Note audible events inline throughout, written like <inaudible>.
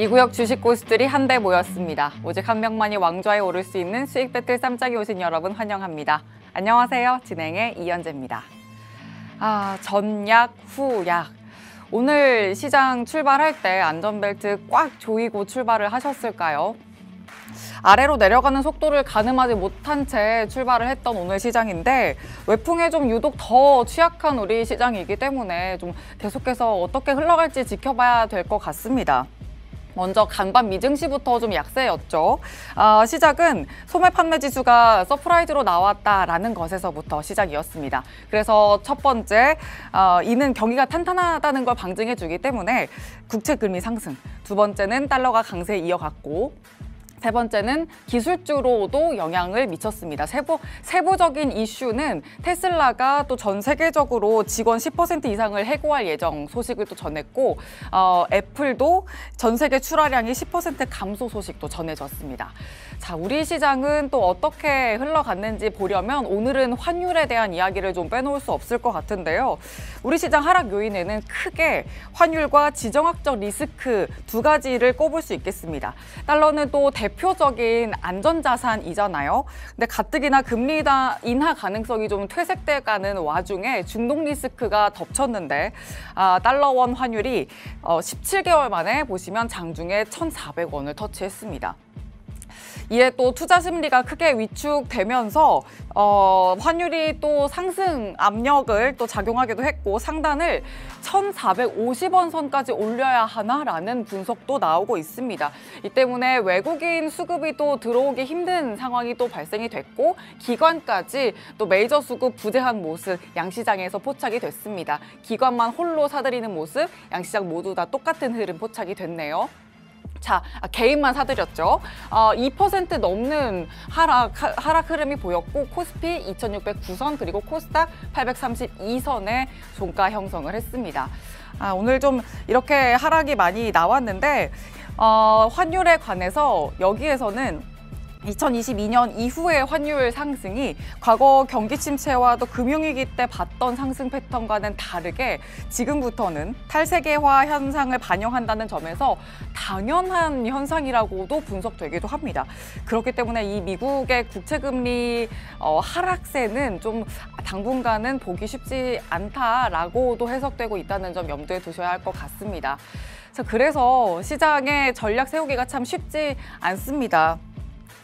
이 구역 주식 고수들이 한데 모였습니다. 오직 한 명만이 왕좌에 오를 수 있는 수익 배틀 쌈짝이 오신 여러분 환영합니다. 안녕하세요. 진행의 이현재입니다. 아, 전약, 후약. 오늘 시장 출발할 때 안전벨트 꽉 조이고 출발을 하셨을까요? 아래로 내려가는 속도를 가늠하지 못한 채 출발을 했던 오늘 시장인데 외풍에 좀 유독 더 취약한 우리 시장이기 때문에 좀 계속해서 어떻게 흘러갈지 지켜봐야 될 것 같습니다. 먼저 강밤 미증시부터 좀 약세였죠. 아, 시작은 소매 판매 지수가 서프라이즈로 나왔다라는 것에서부터 시작이었습니다. 그래서 첫 번째, 어, 이는 경기가 탄탄하다는 걸 방증해주기 때문에 국채 금리 상승. 두 번째는 달러가 강세 이어갔고 세 번째는 기술주로도 영향을 미쳤습니다. 세부, 세부적인 이슈는 테슬라가 또 전 세계적으로 직원 10% 이상을 해고할 예정 소식을 또 전했고 어, 애플도 전 세계 출하량이 10% 감소 소식도 전해졌습니다. 자, 우리 시장은 또 어떻게 흘러갔는지 보려면 오늘은 환율에 대한 이야기를 좀 빼놓을 수 없을 것 같은데요. 우리 시장 하락 요인에는 크게 환율과 지정학적 리스크 두 가지를 꼽을 수 있겠습니다. 달러는 또 대표적인 안전자산이잖아요. 근데 가뜩이나 금리 인하 가능성이 좀 퇴색돼가는 와중에 중동 리스크가 덮쳤는데 아, 달러 원 환율이 어, 17개월 만에 보시면 장중에 1,400원을 터치했습니다. 이에 또 투자 심리가 크게 위축되면서 어, 환율이 또 상승 압력을 또 작용하기도 했고 상단을 1,450원 선까지 올려야 하나라는 분석도 나오고 있습니다. 이 때문에 외국인 수급이 또 들어오기 힘든 상황이 또 발생이 됐고 기관까지 또 메이저 수급 부재한 모습 양시장에서 포착이 됐습니다. 기관만 홀로 사들이는 모습 양시장 모두 다 똑같은 흐름 포착이 됐네요. 자, 아, 개인만 사들였죠. 어, 2% 넘는 하락, 하락 흐름이 보였고 코스피 2609선 그리고 코스닥 832선의 종가 형성을 했습니다. 아, 오늘 좀 이렇게 하락이 많이 나왔는데 어, 환율에 관해서 여기에서는 2022년 이후의 환율 상승이 과거 경기 침체와 또 금융위기 때 봤던 상승 패턴과는 다르게 지금부터는 탈세계화 현상을 반영한다는 점에서 당연한 현상이라고도 분석되기도 합니다. 그렇기 때문에 이 미국의 국채금리 어, 하락세는 좀 당분간은 보기 쉽지 않다라고도 해석되고 있다는 점 염두에 두셔야 할 것 같습니다. 그래서 시장의 전략 세우기가 참 쉽지 않습니다.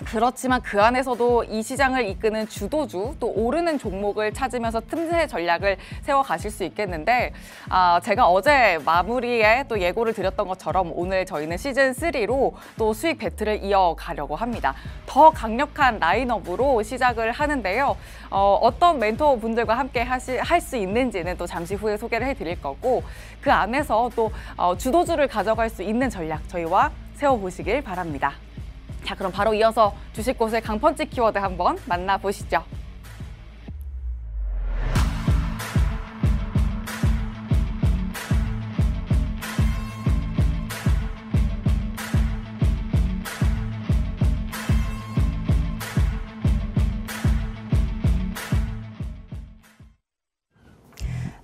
그렇지만 그 안에서도 이 시장을 이끄는 주도주 또 오르는 종목을 찾으면서 틈새 전략을 세워가실 수 있겠는데 아, 제가 어제 마무리에 또 예고를 드렸던 것처럼 오늘 저희는 시즌3로 또 수익 배틀을 이어가려고 합니다. 더 강력한 라인업으로 시작을 하는데요. 어, 어떤 멘토분들과 함께 할 수 있는지는 또 잠시 후에 소개를 해드릴 거고 그 안에서 또 어, 주도주를 가져갈 수 있는 전략 저희와 세워보시길 바랍니다. 자, 그럼 바로 이어서 주식 곳의 강펀치 키워드 한번 만나보시죠.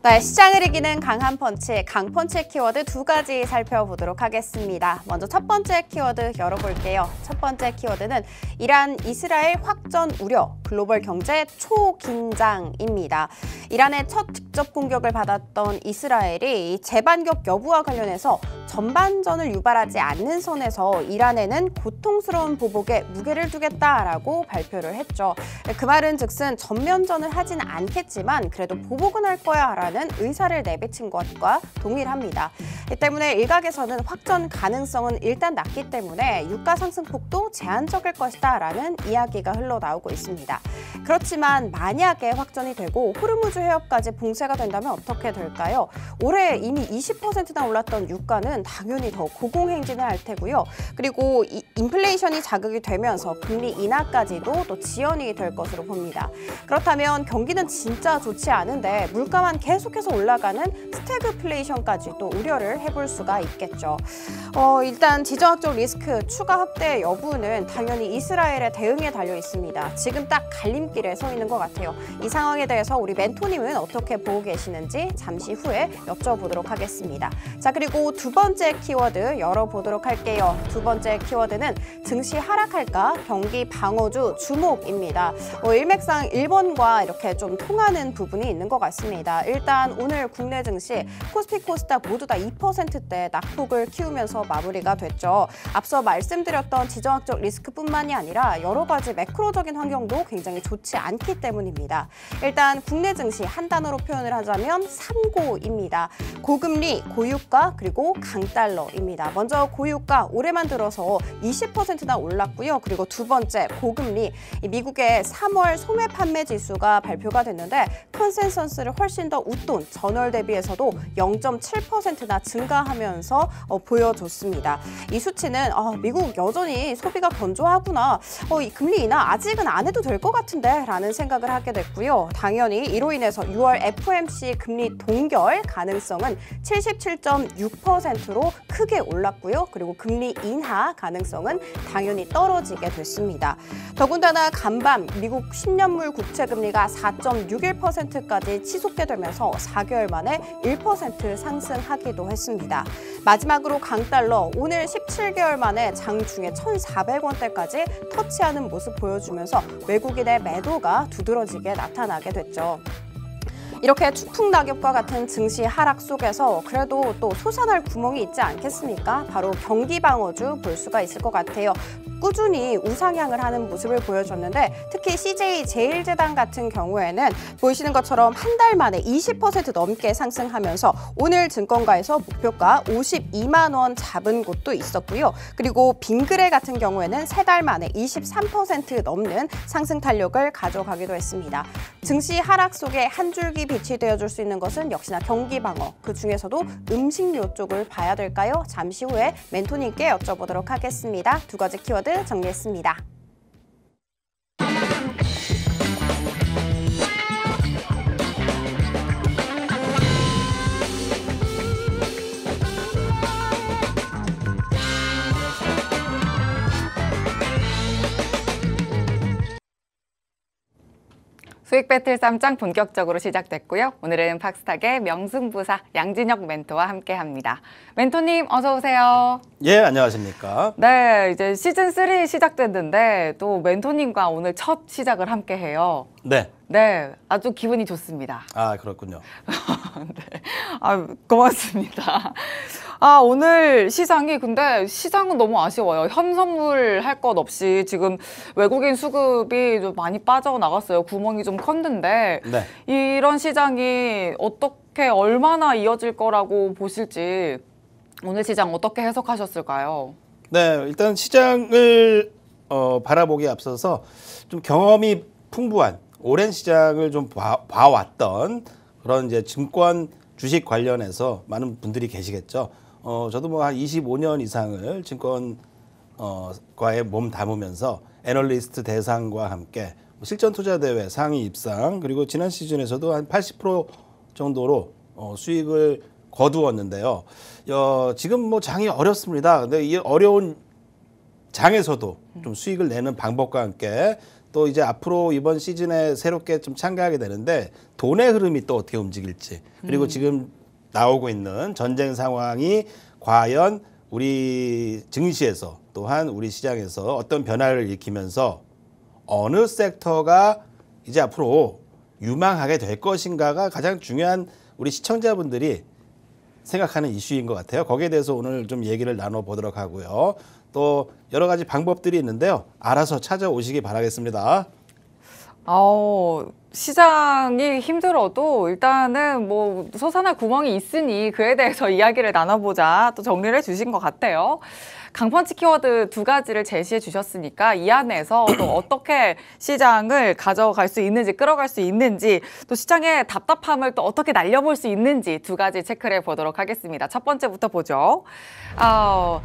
네, 시장을 이기는 강한 펀치, 강펀치 키워드 두 가지 살펴보도록 하겠습니다. 먼저 첫 번째 키워드 열어볼게요. 첫 번째 키워드는 이란 이스라엘 확전 우려, 글로벌 경제 초긴장입니다. 이란의 첫 직접 공격을 받았던 이스라엘이 재반격 여부와 관련해서 전반전을 유발하지 않는 선에서 이란에는 고통스러운 보복에 무게를 두겠다라고 발표를 했죠. 그 말은 즉슨 전면전을 하진 않겠지만 그래도 보복은 할 거야 라고 하겠다는 의사를 내비친 것과 동일합니다. 이 때문에 일각에서는 확전 가능성은 일단 낮기 때문에 유가 상승폭도 제한적일 것이다 라는 이야기가 흘러나오고 있습니다. 그렇지만 만약에 확전이 되고 호르무즈 해협까지 봉쇄가 된다면 어떻게 될까요? 올해 이미 20%나 올랐던 유가는 당연히 더 고공행진을 할 테고요. 그리고 인플레이션이 자극이 되면서 금리 인하까지도 또 지연이 될 것으로 봅니다. 그렇다면 경기는 진짜 좋지 않은데 물가만 계속 계속해서 올라가는 스태그플레이션까지또 우려를 해볼 수가 있겠죠. 어, 일단 지정학적 리스크 추가 확대 여부는 당연히 이스라엘의 대응에 달려 있습니다. 지금 딱 갈림길에 서 있는 것 같아요. 이 상황에 대해서 우리 멘토님은 어떻게 보고 계시는지 잠시 후에 여쭤보도록 하겠습니다. 자, 그리고 두 번째 키워드 열어보도록 할게요. 두 번째 키워드는 증시 하락할까 경기 방어주 주목입니다. 어, 일맥상 일본과 이렇게 좀 통하는 부분이 있는 것 같습니다. 일단 일단 오늘 국내 증시 코스피 코스닥 모두 다 2%대 낙폭을 키우면서 마무리가 됐죠. 앞서 말씀드렸던 지정학적 리스크뿐만이 아니라 여러 가지 매크로적인 환경도 굉장히 좋지 않기 때문입니다. 일단 국내 증시 한 단어로 표현을 하자면 삼고입니다. 고금리, 고유가, 그리고 강달러입니다. 먼저 고유가 올해만 들어서 20%나 올랐고요. 그리고 두 번째 고금리, 미국의 3월 소매 판매 지수가 발표가 됐는데 컨센서스를 훨씬 더 우측 용돈 전월 대비해서도 0.7%나 증가하면서 어, 보여줬습니다. 이 수치는 어, 미국 여전히 소비가 건조하구나, 어, 이 금리 인하 아직은 안 해도 될 것 같은데 라는 생각을 하게 됐고요. 당연히 이로 인해서 6월 FOMC 금리 동결 가능성은 77.6%로 크게 올랐고요. 그리고 금리 인하 가능성은 당연히 떨어지게 됐습니다. 더군다나 간밤 미국 10년물 국채 금리가 4.61%까지 치솟게 되면서 하 4개월 만에 1% 상승하기도 했습니다. 마지막으로 강달러 오늘 17개월 만에 장중에 1,400원대까지 터치하는 모습 보여주면서 외국인의 매도가 두드러지게 나타나게 됐죠. 이렇게 추풍 낙엽과 같은 증시 하락 속에서 그래도 또 솟아날 구멍이 있지 않겠습니까? 바로 경기 방어주 볼 수가 있을 것 같아요. 꾸준히 우상향을 하는 모습을 보여줬는데 특히 CJ 제일재단 같은 경우에는 보이시는 것처럼 한 달 만에 20% 넘게 상승하면서 오늘 증권가에서 목표가 52만 원 잡은 곳도 있었고요. 그리고 빙그레 같은 경우에는 세 달 만에 23% 넘는 상승 탄력을 가져가기도 했습니다. 증시 하락 속에 한 줄기 빛이 되어줄 수 있는 것은 역시나 경기 방어, 그 중에서도 음식료 쪽을 봐야 될까요? 잠시 후에 멘토님께 여쭤보도록 하겠습니다. 두 가지 키워드 정리했습니다. 수익 배틀 쌈장 본격적으로 시작됐고요. 오늘은 박스탁의 명승부사 양진혁 멘토와 함께합니다. 멘토님 어서 오세요. 예, 안녕하십니까. 네, 이제 시즌 3 시작됐는데 또 멘토님과 오늘 첫 시작을 함께해요. 네. 네, 아주 기분이 좋습니다. 아, 그렇군요. <laughs> 네. 아, 고맙습니다. 아, 오늘 시장이 근데 시장은 너무 아쉬워요. 현선물 할 것 없이 지금 외국인 수급이 좀 많이 빠져나갔어요. 구멍이 좀 컸는데 네. 이런 시장이 어떻게 얼마나 이어질 거라고 보실지 오늘 시장 어떻게 해석하셨을까요? 네, 일단 시장을 어, 바라보기에 앞서서 좀 경험이 풍부한 오랜 시장을 좀 봐, 봐왔던 그런 이제 증권 주식 관련해서 많은 분들이 계시겠죠. 어, 저도 뭐 한 25년 이상을 증권 어, 과에 몸 담으면서 애널리스트 대상과 함께 뭐 실전 투자 대회 상위 입상 그리고 지난 시즌에서도 한 80% 정도로 어, 수익을 거두었는데요. 어, 지금 뭐 장이 어렵습니다. 근데 이 어려운 장에서도 좀 수익을 내는 방법과 함께 또 이제 앞으로 이번 시즌에 새롭게 좀 참가하게 되는데 돈의 흐름이 또 어떻게 움직일지 그리고 음. 지금 나오고 있는 전쟁 상황이 과연 우리 증시에서 또한 우리 시장에서 어떤 변화를 일으키면서 어느 섹터가 이제 앞으로 유망하게 될 것인가가 가장 중요한 우리 시청자분들이 생각하는 이슈인 것 같아요. 거기에 대해서 오늘 좀 얘기를 나눠보도록 하고요. 또 여러 가지 방법들이 있는데요. 알아서 찾아오시기 바라겠습니다. 아오, 시장이 힘들어도 일단은 뭐 소산할 구멍이 있으니 그에 대해서 <laughs> 이야기를 나눠보자 또 정리를 해주신 것 같아요. 강펀치 키워드 두 가지를 제시해 주셨으니까 이 안에서 또 <clears throat> 어떻게 시장을 가져갈 수 있는지 끌어갈 수 있는지 또 시장의 답답함을 또 어떻게 날려볼 수 있는지 두 가지 체크를 해 보도록 하겠습니다. 첫 번째부터 보죠. 아 어,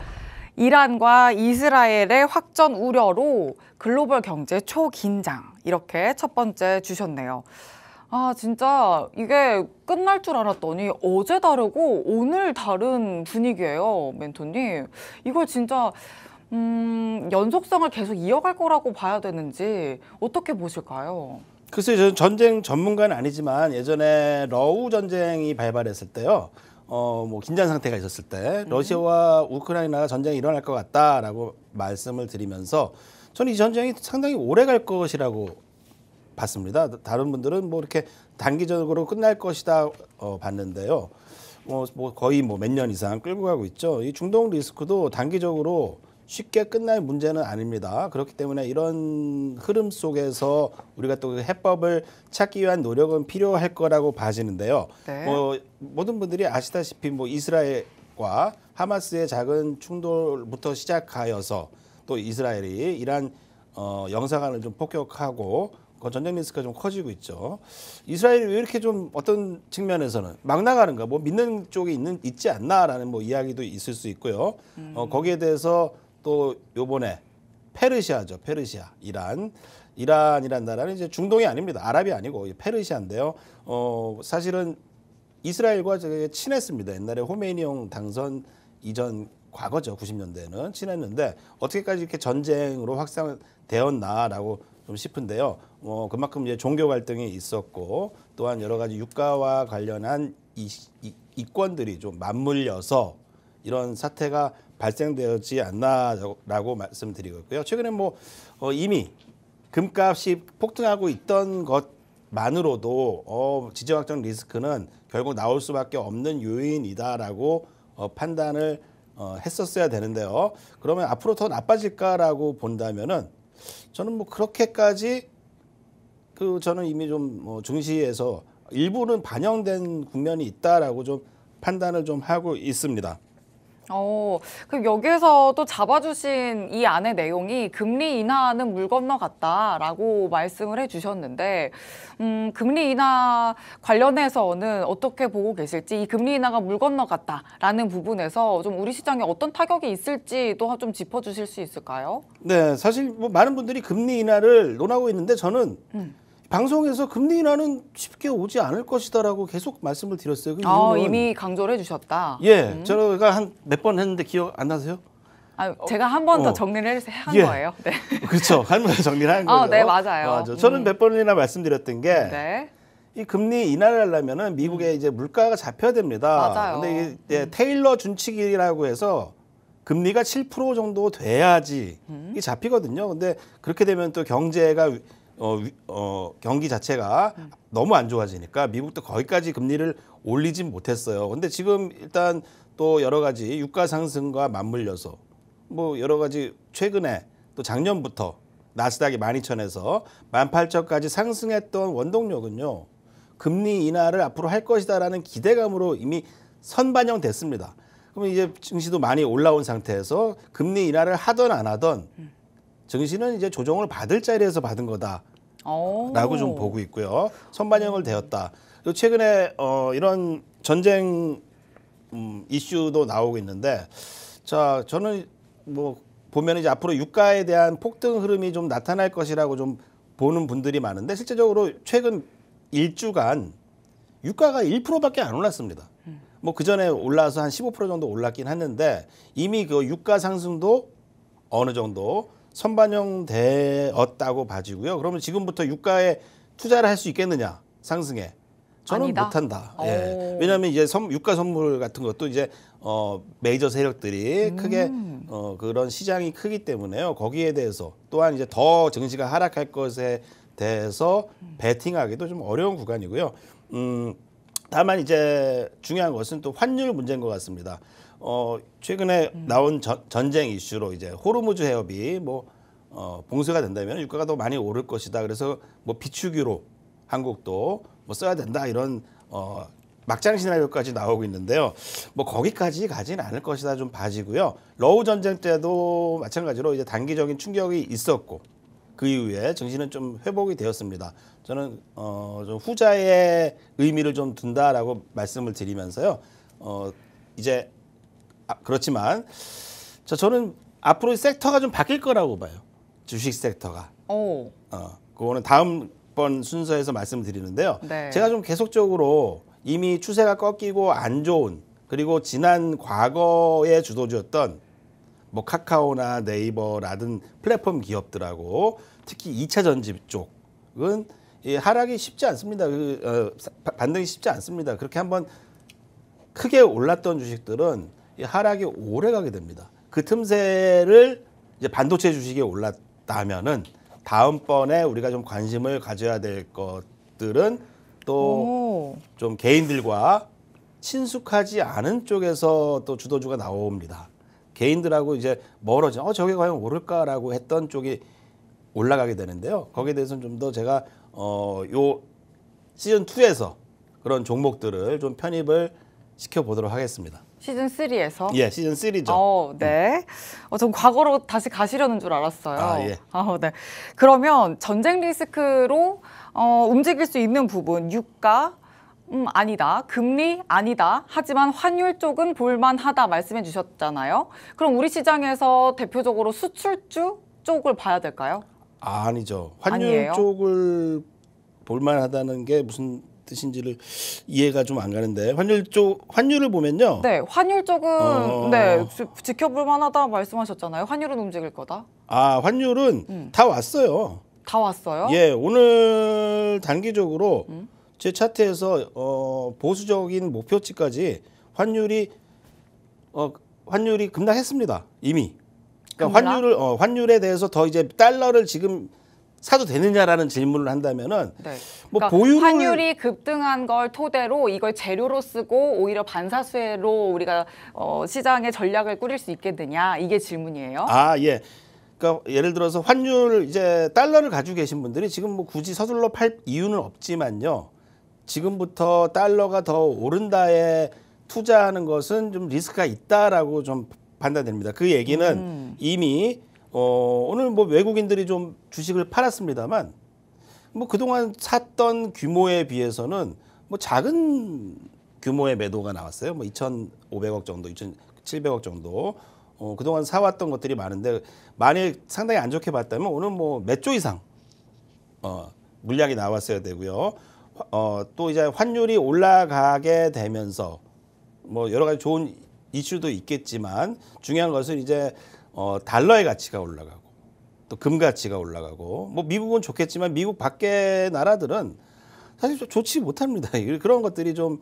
이란과 이스라엘의 확전 우려로 글로벌 경제 초긴장 이렇게 첫 번째 주셨네요. 아 진짜 이게 끝날 줄 알았더니 어제 다르고 오늘 다른 분위기예요 멘토님 이걸 진짜 음, 연속성을 계속 이어갈 거라고 봐야 되는지 어떻게 보실까요? 글쎄요 전쟁 전문가는 아니지만 예전에 러우 전쟁이 발발했을 때요 어, 뭐 긴장 상태가 있었을 때 음. 러시아와 우크라이나가 전쟁이 일어날 것 같다라고 말씀을 드리면서 저는 이 전쟁이 상당히 오래 갈 것이라고 봤습니다. 다른 분들은 뭐 이렇게 단기적으로 끝날 것이다 어, 봤는데요. 뭐, 뭐 거의 뭐 몇 년 이상 끌고 가고 있죠. 이 중동 리스크도 단기적으로 쉽게 끝날 문제는 아닙니다. 그렇기 때문에 이런 흐름 속에서 우리가 또그 해법을 찾기 위한 노력은 필요할 거라고 봐지는데요. 네. 뭐 모든 분들이 아시다시피 뭐 이스라엘과 하마스의 작은 충돌부터 시작하여서 또 이스라엘이 이란 어, 영사관을 좀 폭격하고 그 전쟁 리스크가 좀 커지고 있죠. 이스라엘이 왜 이렇게 좀 어떤 측면에서는 막 나가는가, 뭐 믿는 쪽이 있는 있지 않나라는 뭐 이야기도 있을 수 있고요. 어, 음. 어, 거기에 대해서 또 요번에 페르시아죠. 페르시아. 이란. 이란이란 나라는 이제 중동이 아닙니다. 아랍이 아니고 페르시아인데요. 어, 사실은 이스라엘과 되게 친했습니다. 옛날에 호메니용 당선 이전 과거죠. 90년대에는 친했는데 어떻게까지 이렇게 전쟁으로 확산되었나라고 좀 싶은데요. 어, 그만큼 이제 종교 갈등이 있었고 또한 여러 가지 유가와 관련한 이, 이, 이권들이 좀 맞물려서 이런 사태가 발생되지 않나라고 말씀드리고 있고요. 최근에 뭐 어, 이미 금값이 폭등하고 있던 것만으로도 어, 지정학적 리스크는 결국 나올 수밖에 없는 요인이다라고 어, 판단을 어, 했었어야 되는데요. 그러면 앞으로 더 나빠질까라고 본다면은 저는 뭐 그렇게까지 그 저는 이미 좀 어, 중시해서 일부는 반영된 국면이 있다라고 좀 판단을 좀 하고 있습니다. 어, 그 여기에서 또 잡아주신 이 안의 내용이 금리 인하는 물 건너 갔다라고 말씀을 해주셨는데, 음, 금리 인하 관련해서는 어떻게 보고 계실지, 이 금리 인하가 물 건너 갔다라는 부분에서 좀 우리 시장에 어떤 타격이 있을지도 좀 짚어주실 수 있을까요? 네, 사실 뭐 많은 분들이 금리 인하를 논하고 있는데 저는 음. 방송에서 금리 인하는 쉽게 오지 않을 것이다라고 계속 말씀을 드렸어요. 그 어, 이미 강조를 해주셨다. 예, 음. 제가 그러니까 한몇 번 했는데 기억 안 나세요? 아, 제가 한 번더 어. 정리를 한 예. 거예요. 네. <laughs> 그렇죠. 한 번 더 정리를 한 어, 거죠. 어, 네, 맞아요. 맞아. 저는 음. 몇 번이나 말씀드렸던 게. 네. 이 금리 인하를 하려면 미국의 음. 이제 물가가 잡혀야 됩니다. 맞아요. 근데 이게 음. 테일러 준칙이라고 해서 금리가 7% 정도 돼야지 음. 이 잡히거든요. 근데 그렇게 되면 또 경제가 어, 어, 경기 자체가 너무 안 좋아지니까 미국도 거기까지 금리를 올리진 못했어요. 근데 지금 일단 또 여러 가지 유가 상승과 맞물려서 뭐 여러 가지 최근에 또 작년부터 나스닥이 만 이천에서 만 팔천까지 상승했던 원동력은요. 금리 인하를 앞으로 할 것이다라는 기대감으로 이미 선반영됐습니다. 그러면 이제 증시도 많이 올라온 상태에서 금리 인하를 하던 안 하던 음. 정신은 이제 조정을 받을 자리에서 받은 거다라고 좀 보고 있고요. 선반영을 되었다. 또 최근에 어, 이런 전쟁 음, 이슈도 나오고 있는데 자 저는 뭐 보면 이제 앞으로 유가에 대한 폭등 흐름이 좀 나타날 것이라고 좀 보는 분들이 많은데 실제적으로 최근 일주간 유가가 1%밖에 안 올랐습니다. 뭐그 전에 올라서 한 15% 정도 올랐긴 했는데 이미 그 유가 상승도 어느 정도 선반영되었다고 봐지고요. 그러면 지금부터 유가에 투자를 할 수 있겠느냐 상승에 저는 아니다. 못한다. 예. 왜냐하면 이제 선, 유가 선물 같은 것도 이제 어, 메이저 세력들이 음. 크게 어, 그런 시장이 크기 때문에요. 거기에 대해서 또한 이제 더 증시가 하락할 것에 대해서 베팅하기도 좀 어려운 구간이고요. 음, 다만 이제 중요한 것은 또 환율 문제인 것 같습니다. 어, 최근에 음. 나온 저, 전쟁 이슈로 이제 호르무즈 해협이 뭐 어, 봉쇄가 된다면 유가가 더 많이 오를 것이다. 그래서 뭐 비축유로 한국도 뭐 써야 된다 이런 어, 막장 시나리오까지 나오고 있는데요. 뭐 거기까지 가진 않을 것이다 좀 봐지고요. 러우 전쟁 때도 마찬가지로 이제 단기적인 충격이 있었고 그 이후에 정신은 좀 회복이 되었습니다. 저는 어, 좀 후자의 의미를 좀 둔다라고 말씀을 드리면서요. 어, 이제 아, 그렇지만 저 저는 앞으로 섹터가 좀 바뀔 거라고 봐요. 주식 섹터가. 오. 어, 그거는 다음 번 순서에서 말씀드리는데요. 네. 제가 좀 계속적으로 이미 추세가 꺾이고 안 좋은 그리고 지난 과거에 주도주였던 뭐 카카오나 네이버라든 플랫폼 기업들하고 특히 2차 전지 쪽은 이 하락이 쉽지 않습니다. 그, 어, 반등이 쉽지 않습니다. 그렇게 한번 크게 올랐던 주식들은 하락이 오래 가게 됩니다. 그 틈새를 이제 반도체 주식이 올랐다면은 다음번에 우리가 좀 관심을 가져야 될 것들은 또 좀 개인들과 친숙하지 않은 쪽에서 또 주도주가 나옵니다. 개인들하고 이제 멀어진 어 저게 과연 오를까라고 했던 쪽이 올라가게 되는데요. 거기에 대해서는 좀 더 제가 어 요 시즌 2에서 그런 종목들을 좀 편입을 시켜보도록 하겠습니다. 시즌 3에서? 예, 시즌 3죠. 어, 네. 음. 어, 전 과거로 다시 가시려는 줄 알았어요. 아, 예. 어, 네. 그러면 전쟁 리스크로 어, 움직일 수 있는 부분, 유가, 음, 아니다. 금리 아니다. 하지만 환율 쪽은 볼만하다 말씀해 주셨잖아요. 그럼 우리 시장에서 대표적으로 수출주 쪽을 봐야 될까요? 아, 아니죠. 환율 아니에요? 쪽을 볼만하다는 게 무슨 뜻인지를 이해가 좀 안 가는데 환율 쪽 환율을 보면요. 네, 환율 쪽은 어... 네 지, 켜볼 만하다 말씀하셨잖아요. 환율은 움직일 거다. 아, 환율은 음. 다 왔어요. 다 왔어요? 예, 오늘 단기적으로 음? 제 차트에서 어, 보수적인 목표치까지 환율이 어, 환율이 급락했습니다. 이미. 그러니까 급락? 환율을 어, 환율에 대해서 더 이제 달러를 지금 사도 되느냐라는 질문을 한다면은 네. 뭐 그러니까 보유 환율이 급등한 걸 토대로 이걸 재료로 쓰고 오히려 반사수혜로 우리가 어, 시장의 전략을 꾸릴 수 있겠느냐 이게 질문이에요. 아 예. 그러니까 예를 들어서 환율 이제 달러를 가지고 계신 분들이 지금 뭐 굳이 서둘러 팔 이유는 없지만요. 지금부터 달러가 더 오른다에 투자하는 것은 좀 리스크가 있다라고 좀 판단됩니다. 그 얘기는 음. 이미 어, 오늘 뭐 외국인들이 좀 주식을 팔았습니다만 뭐 그동안 샀던 규모에 비해서는 뭐 작은 규모의 매도가 나왔어요. 뭐 2,500억 정도, 2,700억 정도. 어, 그동안 사왔던 것들이 많은데 만일 상당히 안 좋게 봤다면 오늘 뭐몇 조 이상 어, 물량이 나왔어야 되고요. 어, 또 이제 환율이 올라가게 되면서 뭐 여러 가지 좋은 이슈도 있겠지만 중요한 것은 이제 어, 달러의 가치가 올라가고 또 금 가치가 올라가고 뭐 미국은 좋겠지만 미국 밖의 나라들은 사실 좋지 못합니다. <laughs> 그런 것들이 좀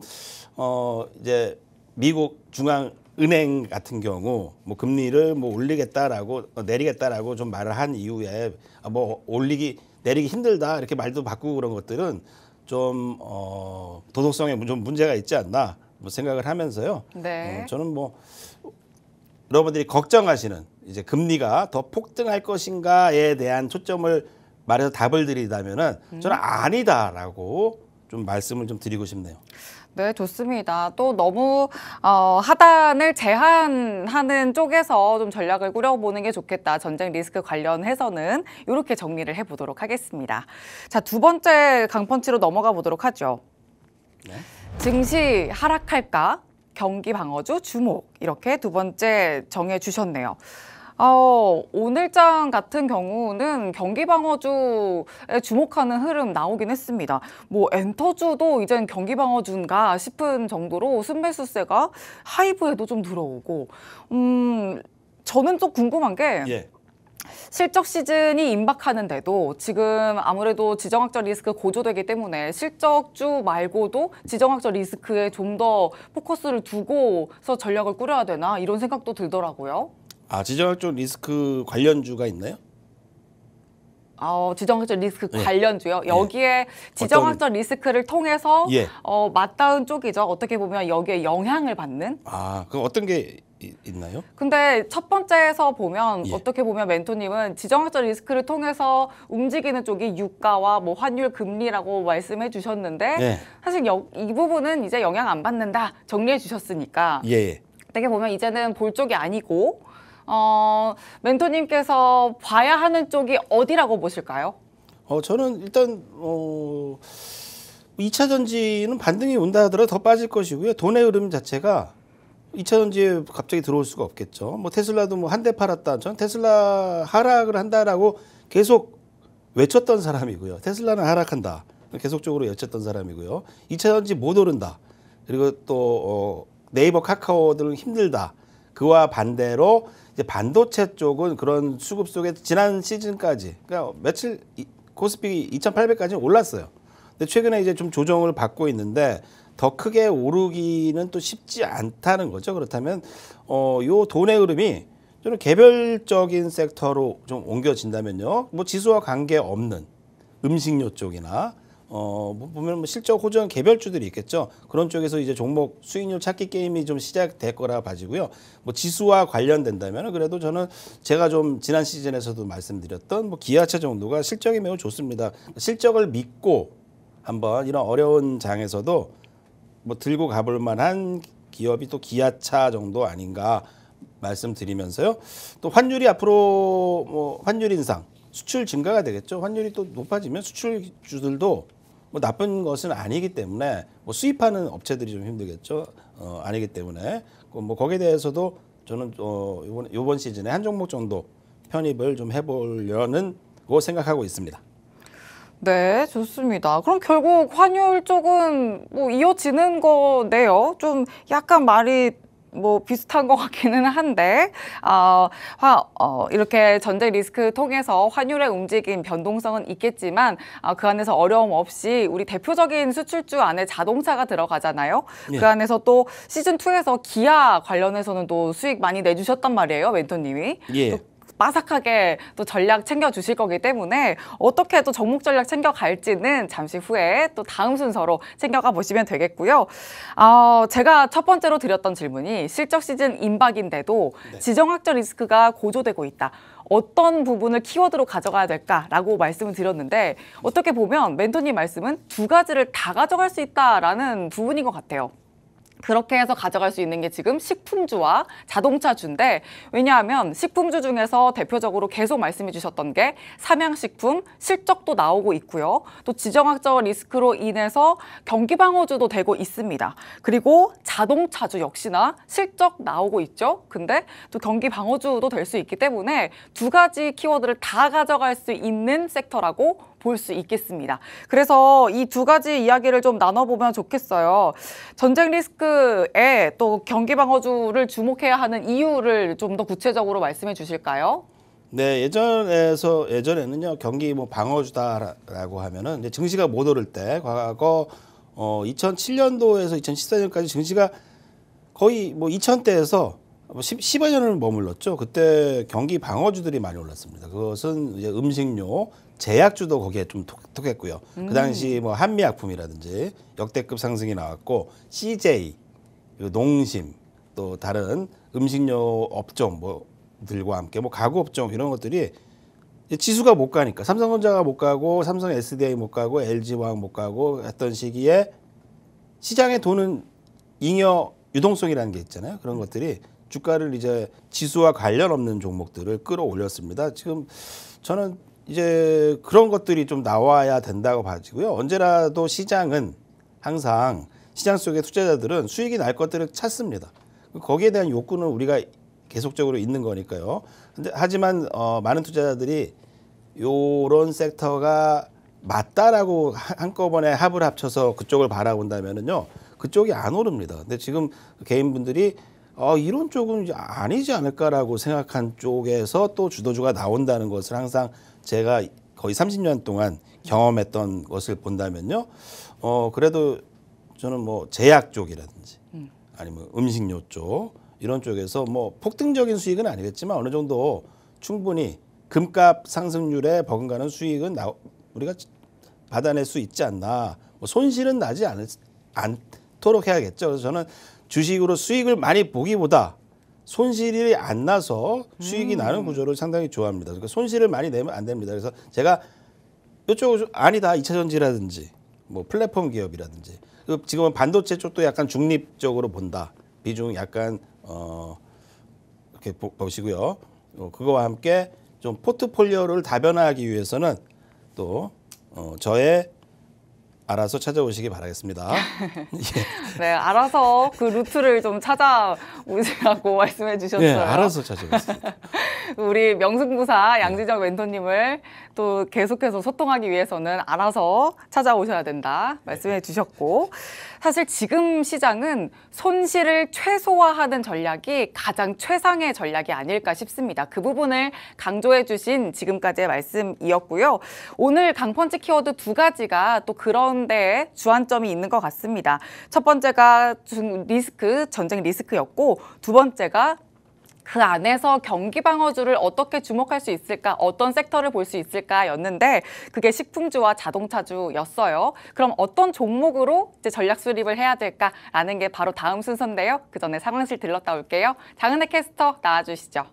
어, 이제 미국 중앙 은행 같은 경우 뭐 금리를 뭐 올리겠다라고 어, 내리겠다라고 좀 말을 한 이후에 아, 뭐 올리기 내리기 힘들다 이렇게 말도 바꾸고 그런 것들은 좀 어, 도덕성에 좀 문제가 있지 않나 뭐 생각을 하면서요. 네. 어, 저는 뭐 여러분들이 걱정하시는 이제 금리가 더 폭등할 것인가에 대한 초점을 말해서 답을 드리다면은 음. 저는 아니다라고 좀 말씀을 좀 드리고 싶네요. 네, 좋습니다. 또 너무 어, 하단을 제한하는 쪽에서 좀 전략을 꾸려보는 게 좋겠다. 전쟁 리스크 관련해서는 이렇게 정리를 해보도록 하겠습니다. 자, 두 번째 강펀치로 넘어가 보도록 하죠. 네? 증시 하락할까? 경기 방어주 주목 이렇게 두 번째 정해 주셨네요. 어, 오늘장 같은 경우는 경기 방어주에 주목하는 흐름 나오긴 했습니다. 뭐 엔터주도 이젠 경기 방어주인가 싶은 정도로 순매수세가 하이브에도 좀 들어오고 음 저는 좀 궁금한 게 예. 실적 시즌이 임박하는데도 지금 아무래도 지정학적 리스크 고조되기 때문에 실적주 말고도 지정학적 리스크에 좀 더 포커스를 두고서 전략을 꾸려야 되나 이런 생각도 들더라고요. 아 지정학적 리스크 관련주가 있나요? 아, 어, 지정학적 리스크 네. 관련주요. 예. 여기에 지정학적 리스크를 통해서 예. 어, 맞닿은 쪽이죠. 어떻게 보면 여기에 영향을 받는. 아, 그 어떤 게 있나요? 근데 첫 번째에서 보면 예. 어떻게 보면 멘토님은 지정학적 리스크를 통해서 움직이는 쪽이 유가와 뭐 환율 금리라고 말씀해 주셨는데 네. 사실 여- 이 부분은 이제 영향 안 받는다 정리해 주셨으니까 예. 어떻게 보면 이제는 볼 쪽이 아니고 어, 멘토님께서 봐야 하는 쪽이 어디라고 보실까요? 어, 저는 일단 어, 2차 전지는 반등이 온다 하더라도 더 빠질 것이고요. 돈의 흐름 자체가 2차 전지에 갑자기 들어올 수가 없겠죠. 뭐 테슬라도 뭐 한 대 팔았다. 전 테슬라 하락을 한다라고 계속 외쳤던 사람이고요. 테슬라는 하락한다. 계속적으로 외쳤던 사람이고요. 2차 전지 못 오른다. 그리고 또 어, 네이버 카카오 들은 힘들다. 그와 반대로 이제 반도체 쪽은 그런 수급 속에 지난 시즌까지 그러니까 며칠 코스피 2,800까지 올랐어요. 근데 최근에 이제 좀 조정을 받고 있는데 더 크게 오르기는 또 쉽지 않다는 거죠. 그렇다면 어요 돈의 흐름이 저는 개별적인 섹터로 좀 옮겨진다면요. 뭐 지수와 관계 없는 음식료 쪽이나 어, 뭐 보면 뭐 실적 호전 개별주들이 있겠죠. 그런 쪽에서 이제 종목 수익률 찾기 게임이 좀 시작될 거라 봐지고요. 뭐 지수와 관련된다면 그래도 저는 제가 좀 지난 시즌에서도 말씀드렸던 뭐 기아차 정도가 실적이 매우 좋습니다. 실적을 믿고 한번 이런 어려운 장에서도 뭐 들고 가볼 만한 기업이 또 기아차 정도 아닌가 말씀드리면서요. 또 환율이 앞으로 뭐 환율 인상 수출 증가가 되겠죠. 환율이 또 높아지면 수출주들도 뭐 나쁜 것은 아니기 때문에 뭐 수입하는 업체들이 좀 힘들겠죠. 어, 아니기 때문에 그 뭐 거기에 대해서도 저는 어, 이번 이번 시즌에 한 종목 정도 편입을 좀 해보려는 거 생각하고 있습니다. 네, 좋습니다. 그럼 결국 환율 쪽은 뭐 이어지는 거네요. 좀 약간 말이 뭐 비슷한 것 같기는 한데 어, 화, 어, 이렇게 전쟁 리스크 통해서 환율의 움직임 변동성은 있겠지만 어, 그 안에서 어려움 없이 우리 대표적인 수출주 안에 자동차가 들어가잖아요. 예. 그 안에서 또 시즌 2에서 기아 관련해서는 또 수익 많이 내주셨단 말이에요, 멘토님이. 예. 빠삭하게 또 전략 챙겨주실 거기 때문에 어떻게 또 종목 전략 챙겨갈지는 잠시 후에 또 다음 순서로 챙겨가 보시면 되겠고요. 어, 제가 첫 번째로 드렸던 질문이 실적 시즌 임박인데도 네. 지정학적 리스크가 고조되고 있다. 어떤 부분을 키워드로 가져가야 될까라고 말씀을 드렸는데 어떻게 보면 멘토님 말씀은 두 가지를 다 가져갈 수 있다라는 부분인 것 같아요. 그렇게 해서 가져갈 수 있는 게 지금 식품주와 자동차주인데 왜냐하면 식품주 중에서 대표적으로 계속 말씀해 주셨던 게 삼양식품 실적도 나오고 있고요. 또 지정학적 리스크로 인해서 경기방어주도 되고 있습니다. 그리고 자동차주 역시나 실적 나오고 있죠. 근데 또 경기방어주도 될 수 있기 때문에 두 가지 키워드를 다 가져갈 수 있는 섹터라고 볼수 있겠습니다. 그래서 이 두 가지 이야기를 좀 나눠보면 좋겠어요. 전쟁 리스크에 또 경기 방어주를 주목해야 하는 이유를 좀 더 구체적으로 말씀해 주실까요? 네, 예전에서 예전에는요 경기 뭐 방어주다라고 하면은 이제 증시가 못 오를 때 과거 어 2007년도에서 2014년까지 증시가 거의 뭐 2000대에서 10, 뭐 10여 년을 머물렀죠. 그때 경기 방어주들이 많이 올랐습니다. 그것은 이제 음식료, 제약주도 거기에 좀 톡톡했고요. 그 음. 그 당시 뭐 한미약품이라든지 역대급 상승이 나왔고 CJ, 농심 또 다른 음식료 업종 뭐 들과 함께 뭐 가구 업종 이런 것들이 지수가 못 가니까 삼성전자가 못 가고 삼성 SDI 못 가고 LG화학 못 가고 했던 시기에 시장에 도는 잉여 유동성이라는 게 있잖아요. 그런 것들이 주가를 이제 지수와 관련 없는 종목들을 끌어올렸습니다. 지금 저는 이제 그런 것들이 좀 나와야 된다고 봐지고요. 언제라도 시장은 항상 시장 속의 투자자들은 수익이 날 것들을 찾습니다. 거기에 대한 욕구는 우리가 계속적으로 있는 거니까요. 근데 하지만 어, 많은 투자자들이 요런 섹터가 맞다라고 한꺼번에 합을 합쳐서 그쪽을 바라본다면은요. 그쪽이 안 오릅니다. 근데 지금 개인분들이 어, 이런 쪽은 이제 아니지 않을까라고 생각한 쪽에서 또 주도주가 나온다는 것을 항상 제가 거의 30년 동안 경험했던 것을 본다면요. 어 그래도 저는 뭐 제약 쪽이라든지 음. 아니면 음식료 쪽 이런 쪽에서 뭐 폭등적인 수익은 아니겠지만 어느 정도 충분히 금값 상승률에 버금가는 수익은 나, 우리가 받아낼 수 있지 않나. 뭐 손실은 나지 않, 않도록 해야겠죠. 그래서 저는 주식으로 수익을 많이 보기보다 손실이 안 나서 수익이 음. 나는 구조를 상당히 좋아합니다. 그러니까 손실을 많이 내면 안 됩니다. 그래서 제가 이쪽은 아니다. 이차 전지라든지 뭐 플랫폼 기업이라든지 그 지금은 반도체 쪽도 약간 중립적으로 본다. 비중 약간 어 이렇게 보시고요. 어, 그거와 함께 좀 포트폴리오를 다변화하기 위해서는 또 어, 저의 알아서 찾아오시기 바라겠습니다. 예. <laughs> 네, 알아서 그 루트를 좀 찾아오시라고 <laughs> 말씀해 주셨어요. 네, 알아서 찾아오겠습니다. <laughs> 우리 명승부사 양지정 네. 멘토님을 또 계속해서 소통하기 위해서는 알아서 찾아오셔야 된다 말씀해 주셨고 사실 지금 시장은 손실을 최소화하는 전략이 가장 최상의 전략이 아닐까 싶습니다. 그 부분을 강조해 주신 지금까지의 말씀이었고요. 오늘 강펀치 키워드 두 가지가 또 그런 데에 주안점이 있는 것 같습니다. 첫 번째가 리스크, 전쟁 리스크였고 두 번째가 그 안에서 경기 방어주를 어떻게 주목할 수 있을까, 어떤 섹터를 볼 수 있을까였는데 그게 식품주와 자동차주였어요. 그럼 어떤 종목으로 이제 전략 수립을 해야 될까라는 게 바로 다음 순서인데요. 그 전에 상황실 들렀다 올게요. 장은혜 캐스터 나와주시죠.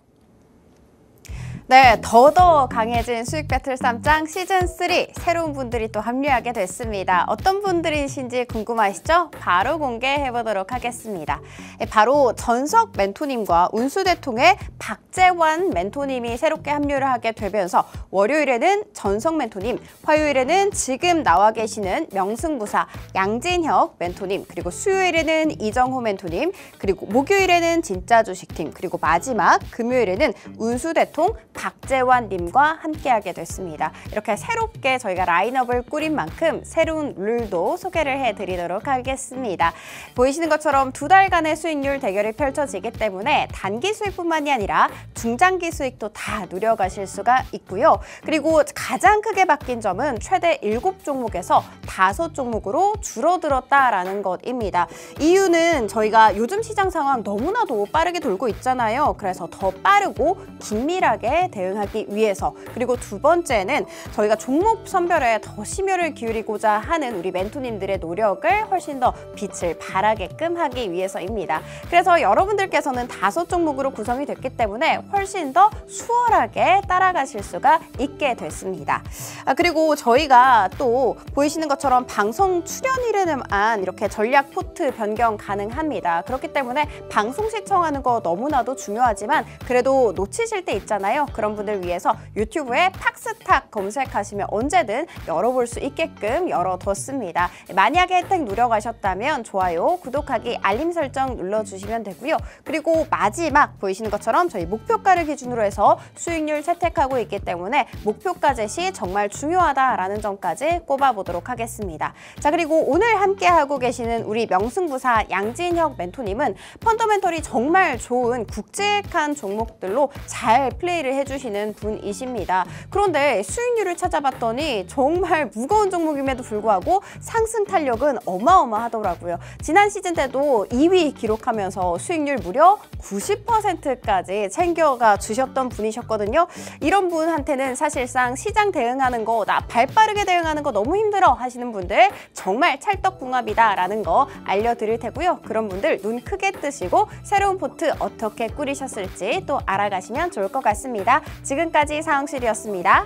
네, 더더 강해진 수익 배틀 쌈장 시즌 3 새로운 분들이 또 합류하게 됐습니다. 어떤 분들이신지 궁금하시죠? 바로 공개해 보도록 하겠습니다. 네, 바로 전석 멘토님과 운수 대통의 박재환 멘토님이 새롭게 합류를 하게 되면서 월요일에는 전석 멘토님, 화요일에는 지금 나와 계시는 명승부사 양진혁 멘토님, 그리고 수요일에는 이정호 멘토님, 그리고 목요일에는 진짜 주식팀, 그리고 마지막 금요일에는 운수 대통 박재환 님과 함께하게 됐습니다. 이렇게 새롭게 저희가 라인업을 꾸린 만큼 새로운 룰도 소개를 해드리도록 하겠습니다. 보이시는 것처럼 두 달간의 수익률 대결이 펼쳐지기 때문에 단기 수익뿐만이 아니라 중장기 수익도 다 누려가실 수가 있고요. 그리고 가장 크게 바뀐 점은 최대 일곱 종목에서 다섯 종목으로 줄어들었다라는 것입니다. 이유는 저희가 요즘 시장 상황 너무나도 빠르게 돌고 있잖아요. 그래서 더 빠르고 긴밀하게 대응하기 위해서 그리고 두 번째는 저희가 종목 선별에 더 심혈을 기울이고자 하는 우리 멘토님들의 노력을 훨씬 더 빛을 발하게끔 하기 위해서입니다. 그래서 여러분들께서는 다섯 종목으로 구성이 됐기 때문에 훨씬 더 수월하게 따라가실 수가 있게 됐습니다. 아, 그리고 저희가 또 보이시는 것처럼 방송 출연일에는 안 이렇게 전략 포트 변경 가능합니다. 그렇기 때문에 방송 시청하는 거 너무나도 중요하지만 그래도 놓치실 때 있잖아요. 그런 분들 위해서 유튜브에 팍스탁 검색하시면 언제든 열어볼 수 있게끔 열어뒀습니다. 만약에 혜택 누려가셨다면 좋아요, 구독하기, 알림 설정 눌러주시면 되고요. 그리고 마지막 보이시는 것처럼 저희 목표가를 기준으로 해서 수익률 채택하고 있기 때문에 목표가 제시 정말 중요하다라는 점까지 꼽아보도록 하겠습니다. 자 그리고 오늘 함께하고 계시는 우리 명승부사 양진혁 멘토님은 펀더멘털이 정말 좋은 국제한 종목들로 잘 플레이를 해 해주시는 분이십니다. 그런데 수익률을 찾아봤더니 정말 무거운 종목임에도 불구하고 상승 탄력은 어마어마하더라고요. 지난 시즌 때도 2위 기록하면서 수익률 무려 90%까지 챙겨가 주셨던 분이셨거든요. 이런 분한테는 사실상 시장 대응하는 거, 나발 빠르게 대응하는 거 너무 힘들어 하시는 분들 정말 찰떡궁합이다라는 거 알려드릴 테고요. 그런 분들 눈 크게 뜨시고 새로운 포트 어떻게 꾸리셨을지 또 알아가시면 좋을 것 같습니다. 지금까지 상황실이었습니다.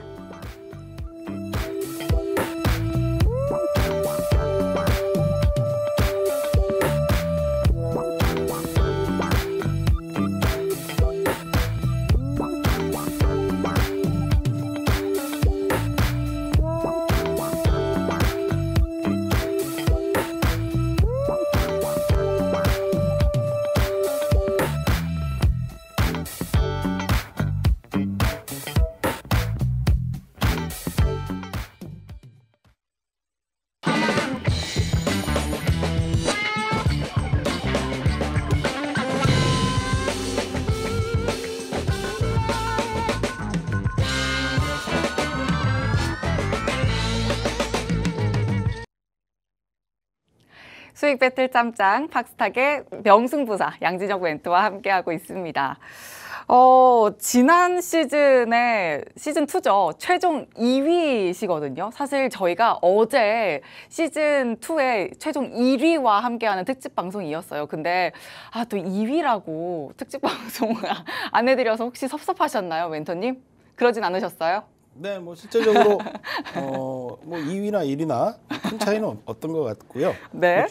수익 배틀 짬짱 팍스탁의 명승부사 양진혁 멘트와 함께하고 있습니다. 어, 지난 시즌에 시즌 2죠. 최종 2위시거든요. 사실 저희가 어제 시즌 2의 최종 1위와 함께하는 특집 방송이었어요. 근데 아, 또 2위라고 특집 방송 <laughs> 안 해드려서 혹시 섭섭하셨나요, 멘토님? 그러진 않으셨어요? 네, 뭐 실제적으로 <laughs> 어, 뭐 2위나 1위나 큰 차이는 없던 것 같고요. 네.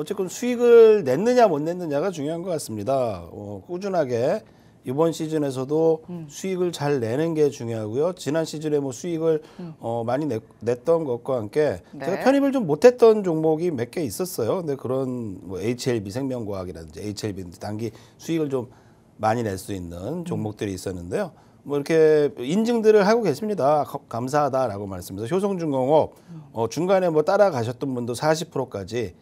어쨌건 수익을 냈느냐 못 냈느냐가 중요한 것 같습니다. 어, 꾸준하게 이번 시즌에서도 음. 수익을 잘 내는 게 중요하고요. 지난 시즌에 뭐 수익을 음. 어, 많이 내, 냈던 것과 함께 네. 제가 편입을 좀 못했던 종목이 몇 개 있었어요. 근데 그런 뭐 HLB 생명과학이라든지 HLB 단기 수익을 좀 많이 낼 수 있는 음. 종목들이 있었는데요. 뭐 이렇게 인증들을 하고 계십니다. 감사하다라고 말씀해서 효성중공업 음. 어, 중간에 뭐 따라가셨던 분도 40%까지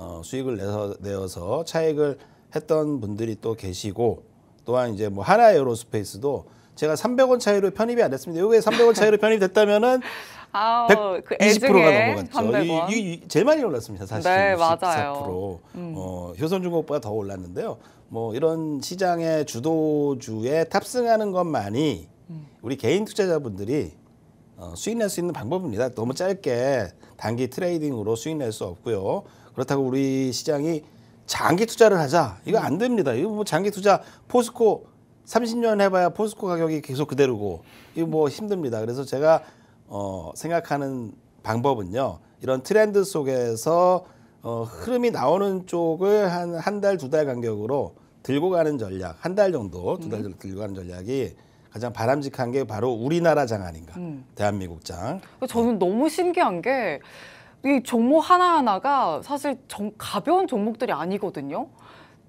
어, 수익을 내서, 내어서 차익을 했던 분들이 또 계시고 또한 이제 뭐 하나 에어로스페이스도 제가 300원 차이로 편입이 안 됐습니다. 이게 300원 차이로 <laughs> 편입됐다면은 그 이 120%가 넘어갔죠. 이, 이, 제일 많이 올랐습니다. 사실 네, 14%. 음. 어, 효선중공업보다 더 올랐는데요. 뭐 이런 시장의 주도주에 탑승하는 것만이 음. 우리 개인 투자자분들이 어, 수익 낼 수 있는 방법입니다. 너무 짧게 단기 트레이딩으로 수익 낼 수 없고요. 그렇다고 우리 시장이 장기 투자를 하자 이거 안 됩니다. 이거 뭐 장기 투자 포스코 30년 해봐야 포스코 가격이 계속 그대로고 이거 뭐 힘듭니다. 그래서 제가 어, 생각하는 방법은요. 이런 트렌드 속에서 어, 흐름이 나오는 쪽을 한 한 달 두달 달 간격으로 들고 가는 전략 한 달 정도 두 달 정도 들고 가는 전략이 가장 바람직한 게 바로 우리나라 장 아닌가 음. 대한민국 장 저는 너무 신기한 게이 종목 하나하나가 사실 정, 가벼운 종목들이 아니거든요.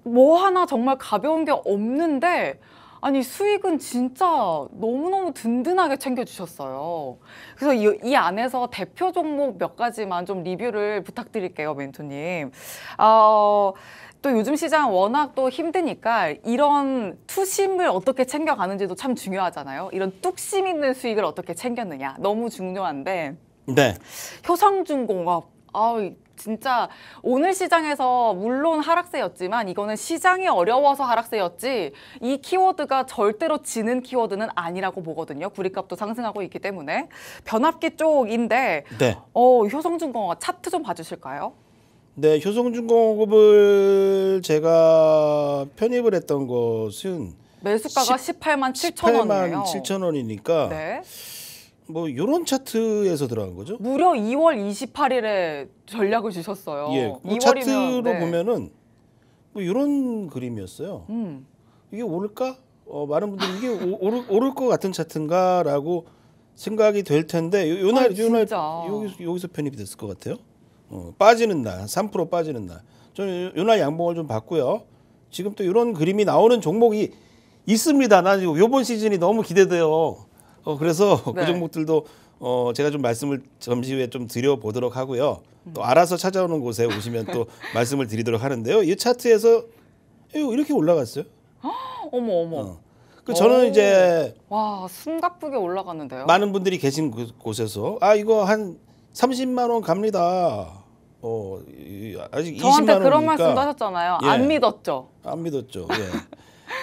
뭐 하나 정말 가벼운 게 없는데 아니 수익은 진짜 너무너무 든든하게 챙겨주셨어요. 그래서 이, 이, 안에서 대표 종목 몇 가지만 좀 리뷰를 부탁드릴게요, 멘토님. 어, 또 요즘 시장 워낙 또 힘드니까 이런 투심을 어떻게 챙겨가는지도 참 중요하잖아요. 이런 뚝심 있는 수익을 어떻게 챙겼느냐 너무 중요한데 네. 효성중공업. 아우 진짜 오늘 시장에서 물론 하락세였지만 이거는 시장이 어려워서 하락세였지 이 키워드가 절대로 지는 키워드는 아니라고 보거든요. 구리값도 상승하고 있기 때문에 변압기 쪽인데 네. 어, 효성중공업 차트 좀 봐주실까요? 네, 효성중공업을 제가 편입을 했던 것은 매수가가 18만 7천 원이에요. 18만 7천 원이니까 네. 뭐요런 차트에서 들어간 거죠. 무려 2월 28일에 전략을 주셨어요. 예, 뭐 차트로 네. 보면은 뭐요런 그림이었어요. 음. 이게 오를까? 어, 많은 분들이 이게 오를, 오를 것 같은 차트인가라고 생각이 될 텐데 요, 요 날, 아, 요날 여기서, 여기서 편입이 됐을 것 같아요. 어, 빠지는 날, 3% 빠지는 날. 저는 요날 양봉을 좀 봤고요. 지금 또요런 그림이 나오는 종목이 있습니다. 나 지금 요번 시즌이 너무 기대돼요. 어, 그래서 네. 그 종목들도 어, 제가 좀 말씀을 잠시 후에 좀 드려보도록 하고요. 음. 또 알아서 찾아오는 곳에 오시면 또 <laughs> 말씀을 드리도록 하는데요. 이 차트에서 이렇게 올라갔어요. 어머 어머. 어. 그 저는 이제 와 숨가쁘게 올라갔는데요. 많은 분들이 계신 그, 곳에서 아 이거 한 30만 원 갑니다. 어 아직 20만 원 저한테 그런 말씀도 하셨잖아요. 예. 안 믿었죠. 안 믿었죠. 예. <laughs>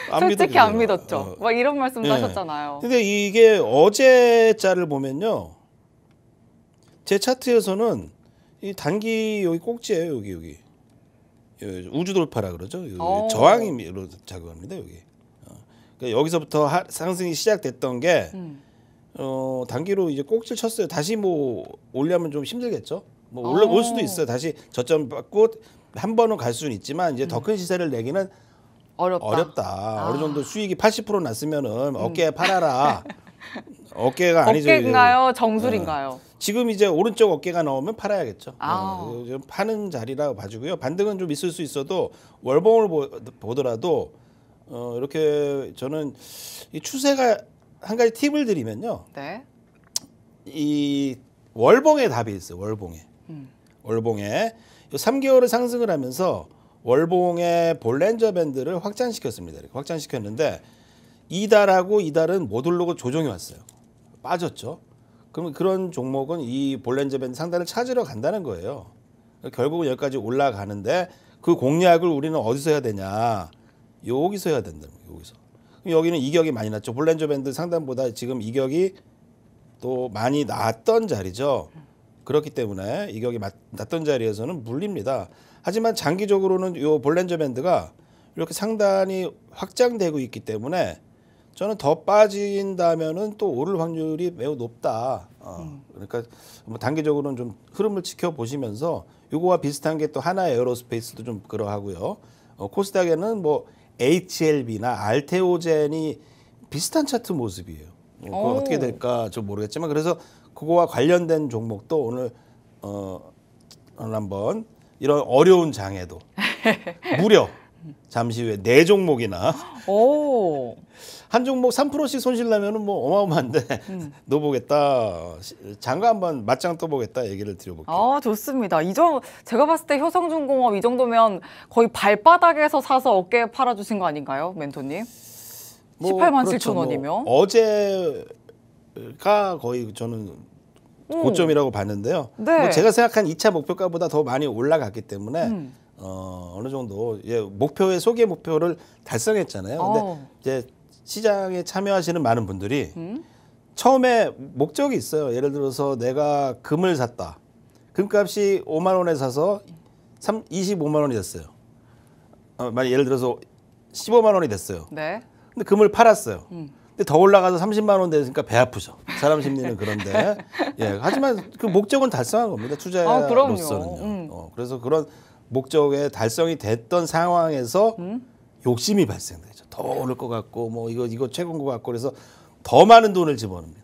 안 솔직히 안 믿었죠. 어. 막 이런 말씀도 네. 하셨잖아요. 근데 이게 어제 자를 보면요. 제 차트에서는 이 단기 여기 꼭지예요. 여기 여기. 여기 우주 돌파라 그러죠. 어. 저항이로 작용합니다. 여기. 어. 그러니까 여기서부터 하, 상승이 시작됐던 게 음. 어, 단기로 이제 꼭지를 쳤어요. 다시 뭐 올려면 좀 힘들겠죠. 뭐 올라올 어. 수도 있어요. 다시 저점 받고 한 번은 갈 수는 있지만 이제 더큰 음. 시세를 내기는 어렵다. 어렵다. 아. 어느 정도 수익이 80% 났으면은 음. 어깨에 팔아라. <laughs> 어깨가 아니죠. 어깨인가요? 네. 정수리인가요? 어. 지금 이제 오른쪽 어깨가 나오면 팔아야겠죠. 어, 파는 자리라고 봐주고요. 반등은 좀 있을 수 있어도 월봉을 보, 더라도 어, 이렇게 저는 이 추세가 한 가지 팁을 드리면요. 네. 이월봉의 답이 있어요. 월봉에. 음. 월봉에 3개월을 상승을 하면서 월봉의 볼렌저 밴드를 확장시켰습니다. 이렇게 확장시켰는데 이달하고 이달은 못 오르고 조정이 왔어요. 빠졌죠. 그럼 그런 종목은 이 볼렌저 밴드 상단을 찾으러 간다는 거예요. 결국은 여기까지 올라가는데 그 공략을 우리는 어디서 해야 되냐? 여기서 해야 된다. 여기서. 그럼 여기는 이격이 많이 났죠. 볼렌저 밴드 상단보다 지금 이격이 또 많이 났던 자리죠. 그렇기 때문에 이격이 났던 자리에서는 물립니다. 하지만 장기적으로는 요 볼렌저 밴드가 이렇게 상단이 확장되고 있기 때문에 저는 더 빠진다면은 또 오를 확률이 매우 높다. 어, 음. 그러니까 뭐 단기적으로는 좀 흐름을 지켜보시면서 이거와 비슷한 게 또 하나 에어로스페이스도 좀 그러하고요. 어, 코스닥에는 뭐 HLB나 알테오젠이 비슷한 차트 모습이에요. 어, 어떻게 될까 좀 모르겠지만 그래서 그거와 관련된 종목도 오늘 어, 한번 이런 어려운 장애도 <laughs> 무려 잠시 후에 네 종목이나 한 종목 3%씩 손실 나면은 뭐 어마어마한데 음. 넣어보겠다 <laughs> 장가 한번 맞짱 떠보겠다 얘기를 드려볼게요. 아 좋습니다. 이정 제가 봤을 때 효성중공업 이 정도면 거의 발바닥에서 사서 어깨에 팔아주신 거 아닌가요, 멘토님? 뭐, 18만 그렇죠. 7천 원이면 뭐 어제가 거의 저는 고점이라고 봤는데요. 네. 뭐 제가 생각한 2차 목표가보다 더 많이 올라갔기 때문에 음. 어, 어느 정도 예, 목표의 소개 목표를 달성했잖아요. 근데 오. 어. 이제 시장에 참여하시는 많은 분들이 음? 처음에 목적이 있어요. 예를 들어서 내가 금을 샀다. 금값이 5만 원에 사서 3, 25만 원이 됐어요. 어, 만약 예를 들어서 15만 원이 됐어요. 네. 근데 금을 팔았어요. 음. 근데 더 올라가서 30만 원 되니까 배 아프죠. 사람 심리는 그런데. <laughs> 예. 하지만 그 목적은 달성한 겁니다. 아, 투자로서는요. 아, 음. 어, 그래서 그런 목적에 달성이 됐던 상황에서 음? 욕심이 발생되죠. 더 오를 것 같고 뭐 이거 이거 최고인 것 같고 그래서 더 많은 돈을 집어넣습니다.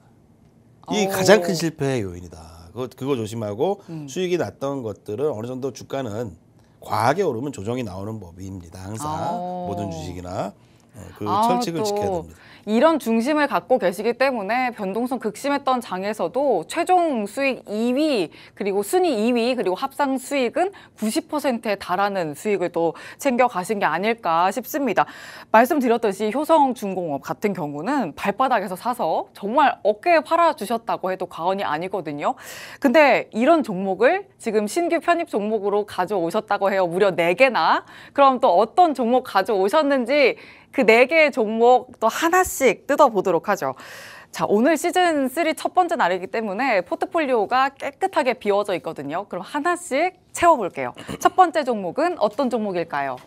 이 어. 가장 큰 실패의 요인이다. 그거, 그거 조심하고 음. 수익이 났던 것들은 어느 정도 주가는 과하게 오르면 조정이 나오는 법입니다. 항상 아. 모든 주식이나 어, 그 아, 철칙을 지켜야 됩니다. 이런 중심을 갖고 계시기 때문에 변동성 극심했던 장에서도 최종 수익 2위 그리고 순위 2위 그리고 합상 수익은 90%에 달하는 수익을 또 챙겨가신 게 아닐까 싶습니다. 말씀드렸듯이 효성중공업 같은 경우는 발바닥에서 사서 정말 어깨에 팔아주셨다고 해도 과언이 아니거든요. 근데 이런 종목을 지금 신규 편입 종목으로 가져오셨다고 해요. 무려 4개나. 그럼 또 어떤 종목 가져오셨는지 그네 개의 종목 또 하나씩 뜯어보도록 하죠. 자, 오늘 시즌 3 첫 번째 날이기 때문에 포트폴리오가 깨끗하게 비워져 있거든요. 그럼 하나씩 채워볼게요. 첫 번째 종목은 어떤 종목일까요?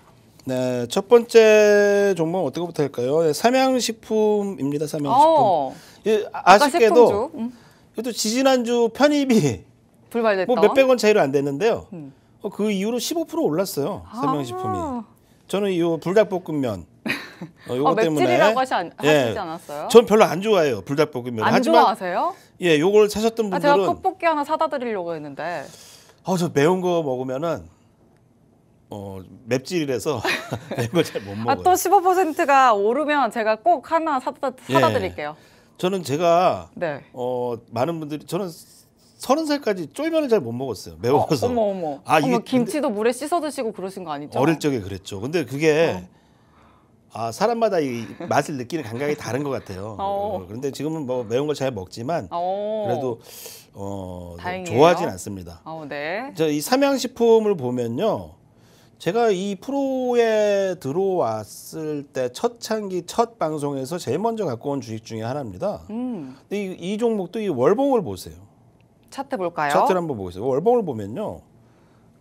네, 첫 번째 종목 어떻게 부터 할까요? 네, 삼양식품입니다. 삼양식품. 어, 예, 아쉽게도 음. 이것도 지지난주 편입이 불발됐다. 뭐 몇백 원 차이로 안 됐는데요. 음. 어, 그 이후로 15% 올랐어요. 아. 삼양식품이. 아 저는 이 불닭볶음면 어, 요거 아, 때문에 라고 하시, 예. 하시지 않았어요? 전 별로 안 좋아해요 불닭볶음면. 안 하지만, 좋아하세요? 예, 요걸 사셨던 분들은 아, 제가 떡볶이 하나 사다 드리려고 했는데. 어저 매운 거 먹으면은 어 맵찔이라서 <laughs> 매운 걸잘못 아, 먹어요. 아, 또 15%가 오르면 제가 꼭 하나 사다 사다 예. 드릴게요. 저는 제가 네. 어 많은 분들이 저는 서른 살까지 쫄면을 잘 못 먹었어요. 매워서. 어, 어머 어머. 아 어머, 이게 김치도 근데, 물에 씻어 드시고 그러신 거 아니죠? 어릴 적에 그랬죠. 근데 그게 어. 아, 사람마다 이 맛을 느끼는 감각이 다른 것 같아요. 어, 그런데 지금은 뭐 매운 걸 잘 먹지만 어. 그래도 어, 좋아하진 않습니다. 어, 네. 저 이 삼양식품을 보면요. 제가 이 프로에 들어왔을 때 첫 창기 첫 방송에서 제일 먼저 갖고 온 주식 중에 하나입니다. 음. 근데 이, 이 종목도 이 월봉을 보세요. 차트 볼까요? 차트를 한번 보겠습니다. 월봉을 보면요.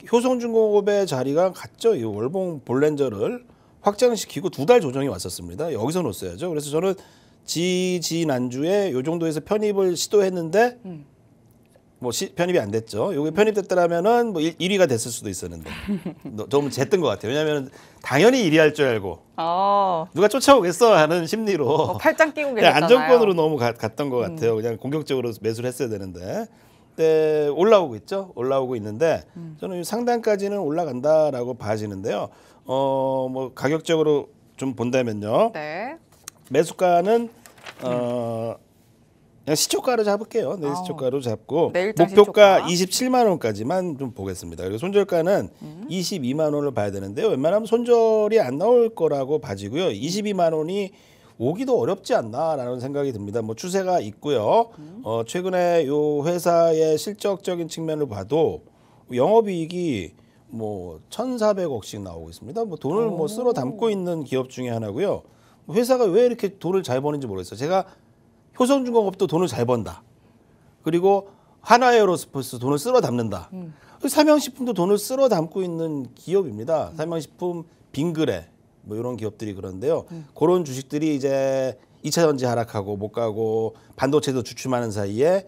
효성중공업의 자리가 갔죠이 월봉 볼렌저를 확장시키고 두 달 조정이 왔었습니다. 여기서 놓어야죠. 그래서 저는 지지난주에 요 정도에서 편입을 시도했는데 음. 뭐 시, 편입이 안 됐죠. 요게 음. 편입됐더라면은 뭐 1, 위가 됐을 수도 있었는데 너무 쟀던 것 같아요. 왜냐하면 당연히 1위 할줄 알고 어. 누가 쫓아오겠어 하는 심리로 어, 팔짱 끼고 계셨잖아요. 안정권으로 너무 가, 갔던 것 음. 같아요. 음. 그냥 공격적으로 매수를 했어야 되는데 네, 올라오고 있죠. 올라오고 있는데 음. 저는 상단까지는 올라간다라고 봐지는데요. 어뭐 가격적으로 좀 본다면요. 네. 매수가는 어 그냥 시초가로 잡을게요. 내일 네, 시초가로 잡고 네, 목표가 시초가. 27만 원까지만 좀 보겠습니다. 그리고 손절가는 음. 22만 원을 봐야 되는데 요 웬만하면 손절이 안 나올 거라고 봐지고요. 22만 원이 오기도 어렵지 않나라는 생각이 듭니다. 뭐 추세가 있고요. 음. 어, 최근에 요 회사의 실적적인 측면을 봐도 영업이익이 뭐 1,400억씩 나오고 있습니다. 뭐 돈을 오. 뭐 쓸어 담고 있는 기업 중에 하나고요. 회사가 왜 이렇게 돈을 잘 버는지 모르겠어요. 제가 효성중공업도 돈을 잘 번다. 그리고 하나에어로스포스 돈을 쓸어 담는다. 음. 삼양식품도 돈을 쓸어 담고 있는 기업입니다. 음. 삼양식품, 빙그레 뭐 이런 기업들이 그런데요. 음. 그런 주식들이 이제 2차 전지 하락하고 못 가고 반도체도 주춤하는 사이에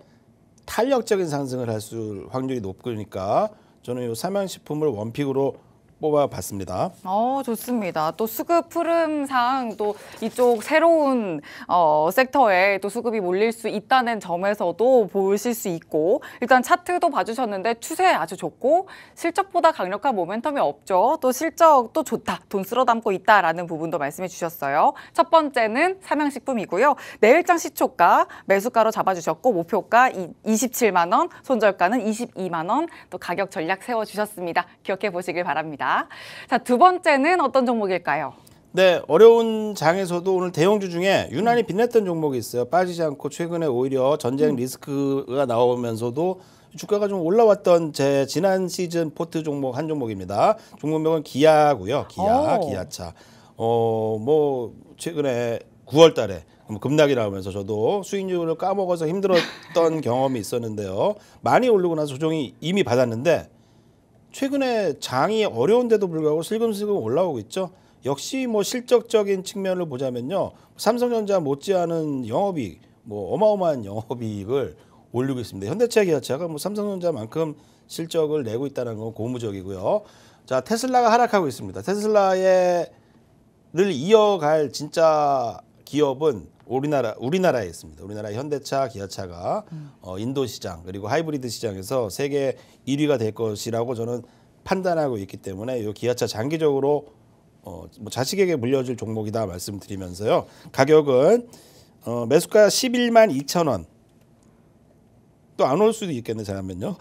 탄력적인 상승을 할 수 확률이 높으니까 저는 이 삼양식품을 원픽으로 뽑아봤습니다. 어, 좋습니다. 또 수급 흐름상 또 이쪽 새로운 어, 섹터에 또 수급이 몰릴 수 있다는 점에서도 보실 수 있고 일단 차트도 봐주셨는데 추세 아주 좋고 실적보다 강력한 모멘텀이 없죠. 또 실적도 좋다. 돈 쓸어 담고 있다라는 부분도 말씀해 주셨어요. 첫 번째는 삼양식품이고요. 내일장 시초가 매수가로 잡아주셨고 목표가 27만 원, 손절가는 22만 원, 또 가격 전략 세워주셨습니다. 기억해 보시길 바랍니다. 있습니다. 자, 두 번째는 어떤 종목일까요? 네, 어려운 장에서도 오늘 대형주 중에 유난히 음. 빛냈던 종목이 있어요. 빠지지 않고 최근에 오히려 전쟁 음. 리스크가 나오면서도 주가가 좀 올라왔던 제 지난 시즌 포트 종목 한 종목입니다. 종목명은 기아고요. 기아, 오. 기아차. 어, 뭐 최근에 9월 달에 뭐 급락이 나오면서 저도 수익률을 까먹어서 힘들었던 <laughs> 경험이 있었는데요. 많이 오르고 나서 조정이 이미 받았는데 최근에 장이 어려운데도 불구하고 슬금슬금 올라오고 있죠. 역시 뭐 실적적인 측면을 보자면요. 삼성전자 못지않은 영업이익, 뭐 어마어마한 영업이익을 올리고 있습니다. 현대차, 기아차가 뭐 삼성전자만큼 실적을 내고 있다는 건 고무적이고요. 자, 테슬라가 하락하고 있습니다. 테슬라의 를 이어갈 진짜 기업은 우리나라 우리나라에 있습니다. 우리나라 현대차, 기아차가 음. 어, 인도 시장 그리고 하이브리드 시장에서 세계 1위가 될 것이라고 저는 판단하고 있기 때문에 이 기아차 장기적으로 어, 뭐 자식에게 물려줄 종목이다 말씀드리면서요. 가격은 어, 매수가 11만 2천 원. 또 안 올 수도 있겠네 잘하면요.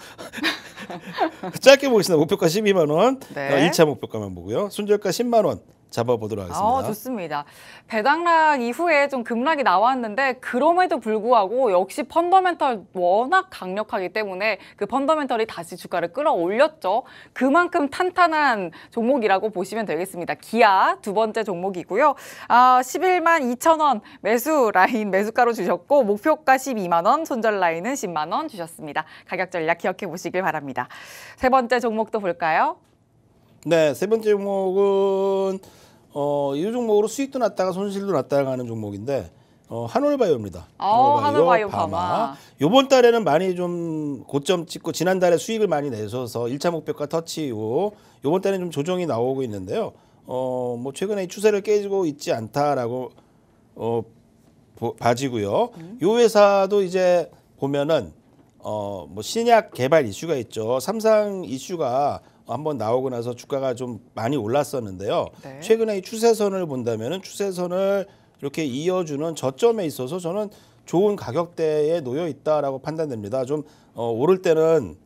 <laughs> 짧게 보겠습니다. 목표가 12만 원, 네. 2차 어, 목표가만 보고요. 순절가 10만 원, 잡아보도록 아, 하겠습니다. 아, 좋습니다. 배당락 이후에 좀 급락이 나왔는데 그럼에도 불구하고 역시 펀더멘털 워낙 강력하기 때문에 그 펀더멘털이 다시 주가를 끌어올렸죠. 그만큼 탄탄한 종목이라고 보시면 되겠습니다. 기아 두 번째 종목이고요. 아, 11만 2천 원 매수 라인 매수가로 주셨고 목표가 12만 원, 손절 라인은 10만 원 주셨습니다. 가격 전략 기억해 보시길 바랍니다. 세 번째 종목도 볼까요? 네, 세 번째 종목은 어, 이 종목으로 수익도 났다가 손실도 났다가 하는 종목인데 어, 한올바이오입니다. 오, 아, 한올바이오, 한올바마 요번 달에는 많이 좀 고점 찍고 지난달에 수익을 많이 내셔서 일차 목표가 터치 이후 요번 달에는 좀 조정이 나오고 있는데요. 어, 뭐 최근에 추세를 깨지고 있지 않다라고 어, 보, 봐지고요. 음. 요 회사도 이제 보면은 어, 뭐 신약 개발 이슈가 있죠. 삼상 이슈가 한번 나오고 나서 주가가 좀 많이 올랐었는데요. 네. 최근에 이 추세선을 본다면은 추세선을 이렇게 이어주는 저점에 있어서 저는 좋은 가격대에 놓여 있다라고 판단됩니다. 좀 어, 오를 때는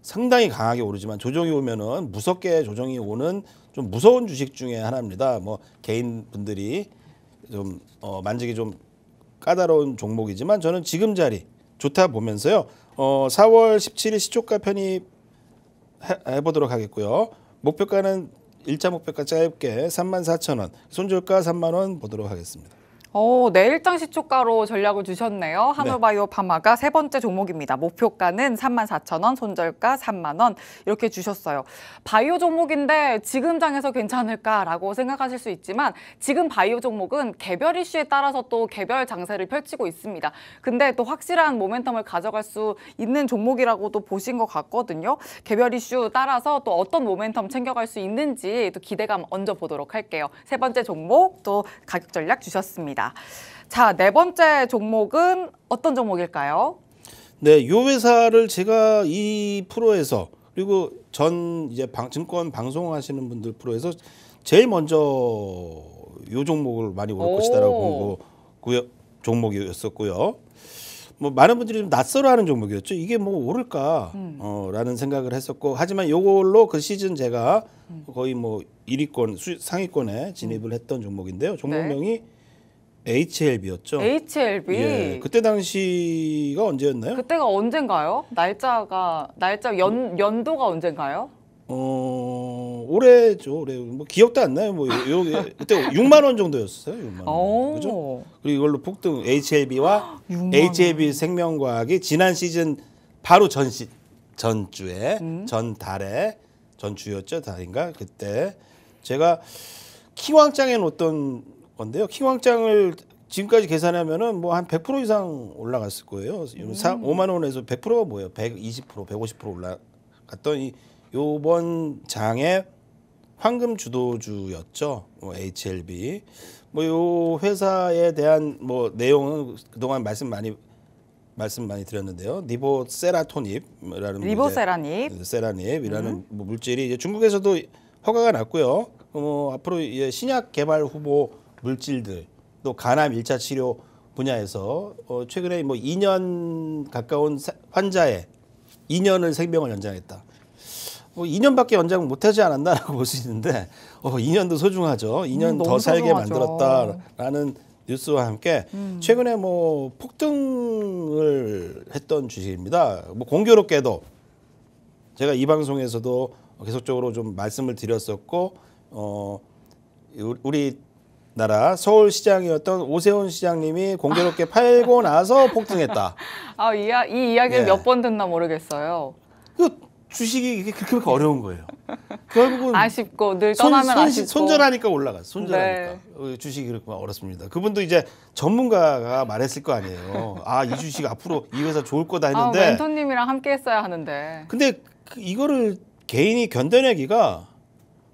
상당히 강하게 오르지만 조정이 오면은 무섭게 조정이 오는 좀 무서운 주식 중에 하나입니다. 뭐 개인 분들이 좀 어, 만지기 좀 까다로운 종목이지만 저는 지금 자리 좋다 보면서요. 어, 4월 17일 시초가 편입 해, 보도록 하겠고요. 목표가는 일자 목표가 짧게 34,000원, 손절가 3만 원 보도록 하겠습니다. 오, 어, 내일 네, 당시 초가로 전략을 주셨네요. 한올바이오 네. 파마가 세 번째 종목입니다. 목표가는 3만 4천 원, 손절가 3만 원 이렇게 주셨어요. 바이오 종목인데 지금 장에서 괜찮을까라고 생각하실 수 있지만 지금 바이오 종목은 개별 이슈에 따라서 또 개별 장세를 펼치고 있습니다. 근데 또 확실한 모멘텀을 가져갈 수 있는 종목이라고도 보신 것 같거든요. 개별 이슈 따라서 또 어떤 모멘텀 챙겨갈 수 있는지 또 기대감 얹어보도록 할게요. 세 번째 종목 또 가격 전략 주셨습니다. 자, 네 번째 종목은 어떤 종목일까요? 네, 요 회사를 제가 이 프로에서 그리고 전 이제 방, 증권 방송하시는 분들 프로에서 제일 먼저 요 종목을 많이 올 것이다라고 보고 종목이었었고요. 뭐 많은 분들이 좀 낯설어하는 종목이었죠. 이게 뭐 오를까라는 음. 어, 생각을 했었고 하지만 요걸로 그 시즌 제가 음. 거의 뭐 1위권 수, 상위권에 진입을 음. 했던 종목인데요. 종목명이 네. HLB였죠. HLB. 예, 그때 당시가 언제였나요? 그때가 언젠가요? 날짜가 날짜 연 연도가 언젠가요? 어 올해죠 올해 뭐 기억도 안 나요 뭐 요, 요 그때 6만 원 정도였어요 6만 원 그죠 그리고 이걸로 폭등 HLB와 <gasps> HLB 생명과학이 지난 시즌 바로 전 시, 전주에 음? 전달에 전주였죠 달인가 그때 제가 키왕장에 놓던 건데요. 킹왕짱을 지금까지 계산하면은 뭐 한 100% 이상 올라갔을 거예요. 음. 4, 5만 원에서 100%가 뭐예요? 120%, 150% 올라갔던 이 요번 장에 황금 주도주였죠. 뭐 HLB. 뭐 요 회사에 대한 뭐 내용은 그동안 말씀 많이 말씀 많이 드렸는데요. 리보세라토닙이라는 리보세라닙 네, 세라닙이라는 음. 뭐 물질이 이제 중국에서도 허가가 났고요. 그 뭐 앞으로 이제 신약 개발 후보 물질들 또 간암 일차 치료 분야에서 어, 최근에 뭐 2년 가까운 환자의 2년을 생명을 연장했다. 뭐 2년밖에 연장 못하지 않았나라고 <laughs> 볼 수 있는데 어, 2년도 소중하죠. 2년 음, 더 살게 소중하죠. 만들었다라는 뉴스와 함께 음. 최근에 뭐 폭등을 했던 주식입니다. 뭐 공교롭게도 제가 이 방송에서도 계속적으로 좀 말씀을 드렸었고 어 우리 나라 서울시장이었던 오세훈 시장님이 공교롭게 팔고 <laughs> 나서 폭등했다. 아, 이, 이야, 이야기를 예. 몇번 듣나 모르겠어요. 그 주식이 그렇게, 그렇게 어려운 거예요. 결국은 아쉽고 늘 떠나면 손, 손, 아쉽고 손절하니까 올라가. 손절하니까 네. 어, 주식이 그렇게 어렵습니다. 그분도 이제 전문가가 말했을 거 아니에요. 아 이 주식 앞으로 이 회사 좋을 거다 아, 했는데 아, 멘토님이랑 함께했어야 하는데. 근데 그 이거를 개인이 견뎌내기가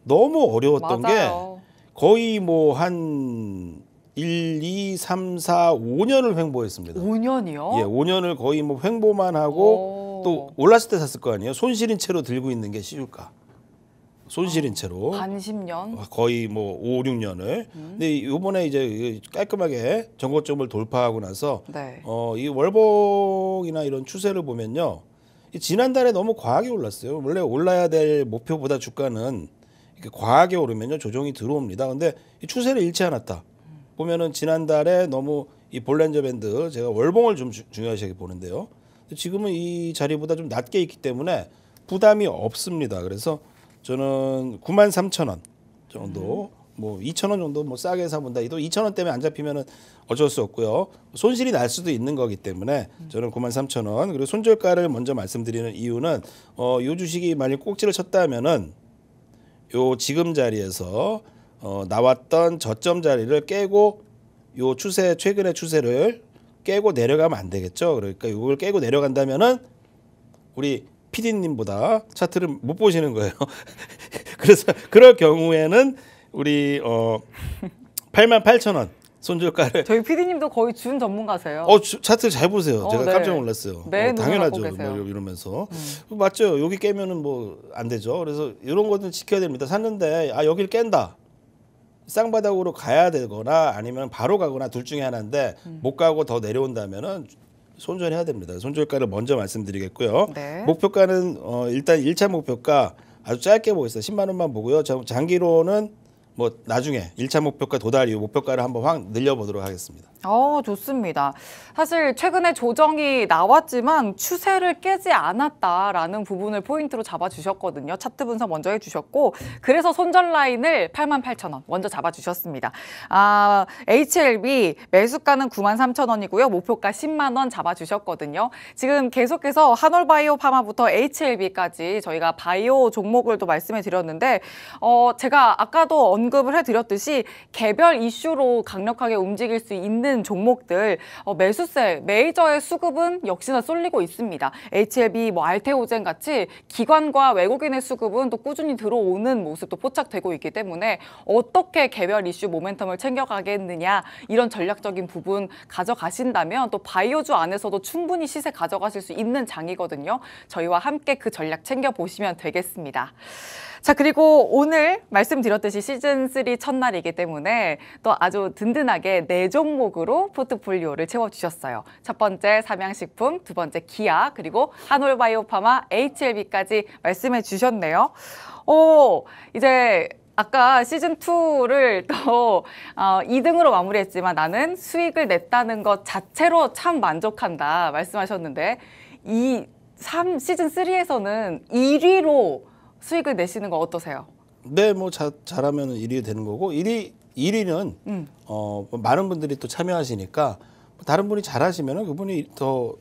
너무 어려웠던 맞아요. 게 거의 뭐 한 1, 2, 3, 4, 5년을 횡보했습니다. 5년이요? 예, 5년을 거의 뭐 횡보만 하고 오. 또 올랐을 때 샀을 거 아니에요. 손실인 채로 들고 있는 게시줄까 손실인 채로 반1년 아, 아, 거의 뭐 5, 6년을 음. 근데 요번에 이제 깔끔하게 전고점을 돌파하고 나서 네. 어, 이 월봉이나 이런 추세를 보면요. 지난달에 너무 과하게 올랐어요. 원래 올라야 될 목표보다 주가는 과하게 오르면요 조정이 들어옵니다. 근데 이 추세를 잃지 않았다. 보면은 지난달에 너무 이 볼렌저 밴드 제가 월봉을 좀 주, 중요시하게 보는데요. 지금은 이 자리보다 좀 낮게 있기 때문에 부담이 없습니다. 그래서 저는 9만 3천 원 정도 음. 뭐 2천 원 정도 뭐 싸게 사본다. 이도 2천 원 때문에 안 잡히면은 어쩔 수 없고요. 손실이 날 수도 있는 거기 때문에 저는 9만 3천 원 그리고 손절가를 먼저 말씀드리는 이유는 어, 이 주식이 만약 꼭지를 쳤다면은 요 지금 자리에서 어, 나왔던 저점 자리를 깨고 요 추세 최근의 추세를 깨고 내려가면 안 되겠죠. 그러니까 이걸 깨고 내려간다면은 우리 PD님보다 차트를 못 보시는 거예요. <laughs> 그래서 그럴 경우에는 우리 어8 8 0 0 0원 손절가를 저희 PD님도 거의 준 전문가세요. 어 차트 잘 보세요. 어, 제가 네. 깜짝 놀랐어요. 네, 어, 당연하죠. 뭐 이러면서 음. 맞죠. 여기 깨면은 뭐 안 되죠. 그래서 이런 것들 지켜야 됩니다. 샀는데 아 여기를 깬다. 쌍바닥으로 가야 되거나 아니면 바로 가거나 둘 중에 하나인데 음. 못 가고 더 내려온다면은 손절해야 됩니다. 손절가를 먼저 말씀드리겠고요. 네. 목표가는 어, 일단 일차 목표가 아주 짧게 보겠어요다 10만 원만 보고요. 장기로는 뭐 나중에 일차 목표가 도달 이후 목표가를 한번 확 늘려보도록 하겠습니다. 어, 좋습니다. 사실 최근에 조정이 나왔지만 추세를 깨지 않았다라는 부분을 포인트로 잡아주셨거든요. 차트 분석 먼저 해주셨고 그래서 손절 라인을 8 8 0 0원 먼저 잡아주셨습니다. 아, HLB 매수가는 9 3 0 0원이고요 목표가 10만 원 잡아주셨거든요. 지금 계속해서 한올바이오 파마부터 HLB까지 저희가 바이오 종목을 또 말씀해 드렸는데 어, 제가 아까도 언 언급을 해드렸듯이 개별 이슈로 강력하게 움직일 수 있는 종목들 어, 매수세 메이저의 수급은 역시나 쏠리고 있습니다. HLB, 뭐 알테오젠 같이 기관과 외국인의 수급은 또 꾸준히 들어오는 모습도 포착되고 있기 때문에 어떻게 개별 이슈 모멘텀을 챙겨가겠느냐 이런 전략적인 부분 가져가신다면 또 바이오주 안에서도 충분히 시세 가져가실 수 있는 장이거든요. 저희와 함께 그 전략 챙겨보시면 되겠습니다. 자, 그리고 오늘 말씀드렸듯이 시즌3 첫날이기 때문에 또 아주 든든하게 네 종목으로 포트폴리오를 채워주셨어요. 첫 번째 삼양식품, 두 번째 기아, 그리고 한올바이오파마, HLB까지 말씀해 주셨네요. 오, 이제 아까 시즌2를 또 어, 2등으로 마무리했지만 나는 수익을 냈다는 것 자체로 참 만족한다 말씀하셨는데 이 3, 시즌3에서는 1위로 수익을 내시는 거 어떠세요? 네, 뭐 자, 잘하면 1위 되는 거고 1위 1위는 음. 어, 뭐 많은 분들이 또 참여하시니까 다른 분이 잘하시면 그분이 더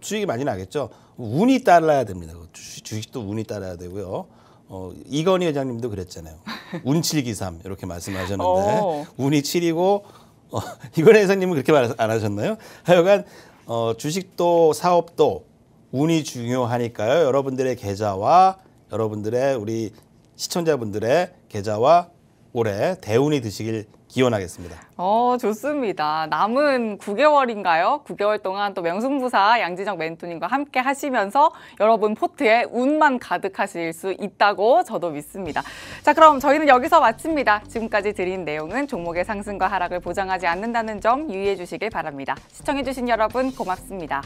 수익이 많이 나겠죠. 운이 따라야 됩니다. 그 주식도 운이 따라야 되고요. 어, 이건희 회장님도 그랬잖아요. <laughs> 운칠기삼 이렇게 말씀하셨는데 오. 어. 운이 칠이고 어, <laughs> 이건희 회장님은 그렇게 말 안 하셨나요? 하여간 어, 주식도 사업도 운이 중요하니까요. 여러분들의 계좌와 여러분들의 우리 시청자분들의 계좌와 올해 대운이 드시길 기원하겠습니다. 어, 좋습니다. 남은 9개월인가요? 9개월 동안 또 명승부사 양지적 멘토님과 함께 하시면서 여러분 포트에 운만 가득하실 수 있다고 저도 믿습니다. 자, 그럼 저희는 여기서 마칩니다. 지금까지 드린 내용은 종목의 상승과 하락을 보장하지 않는다는 점 유의해 주시길 바랍니다. 시청해 주신 여러분 고맙습니다.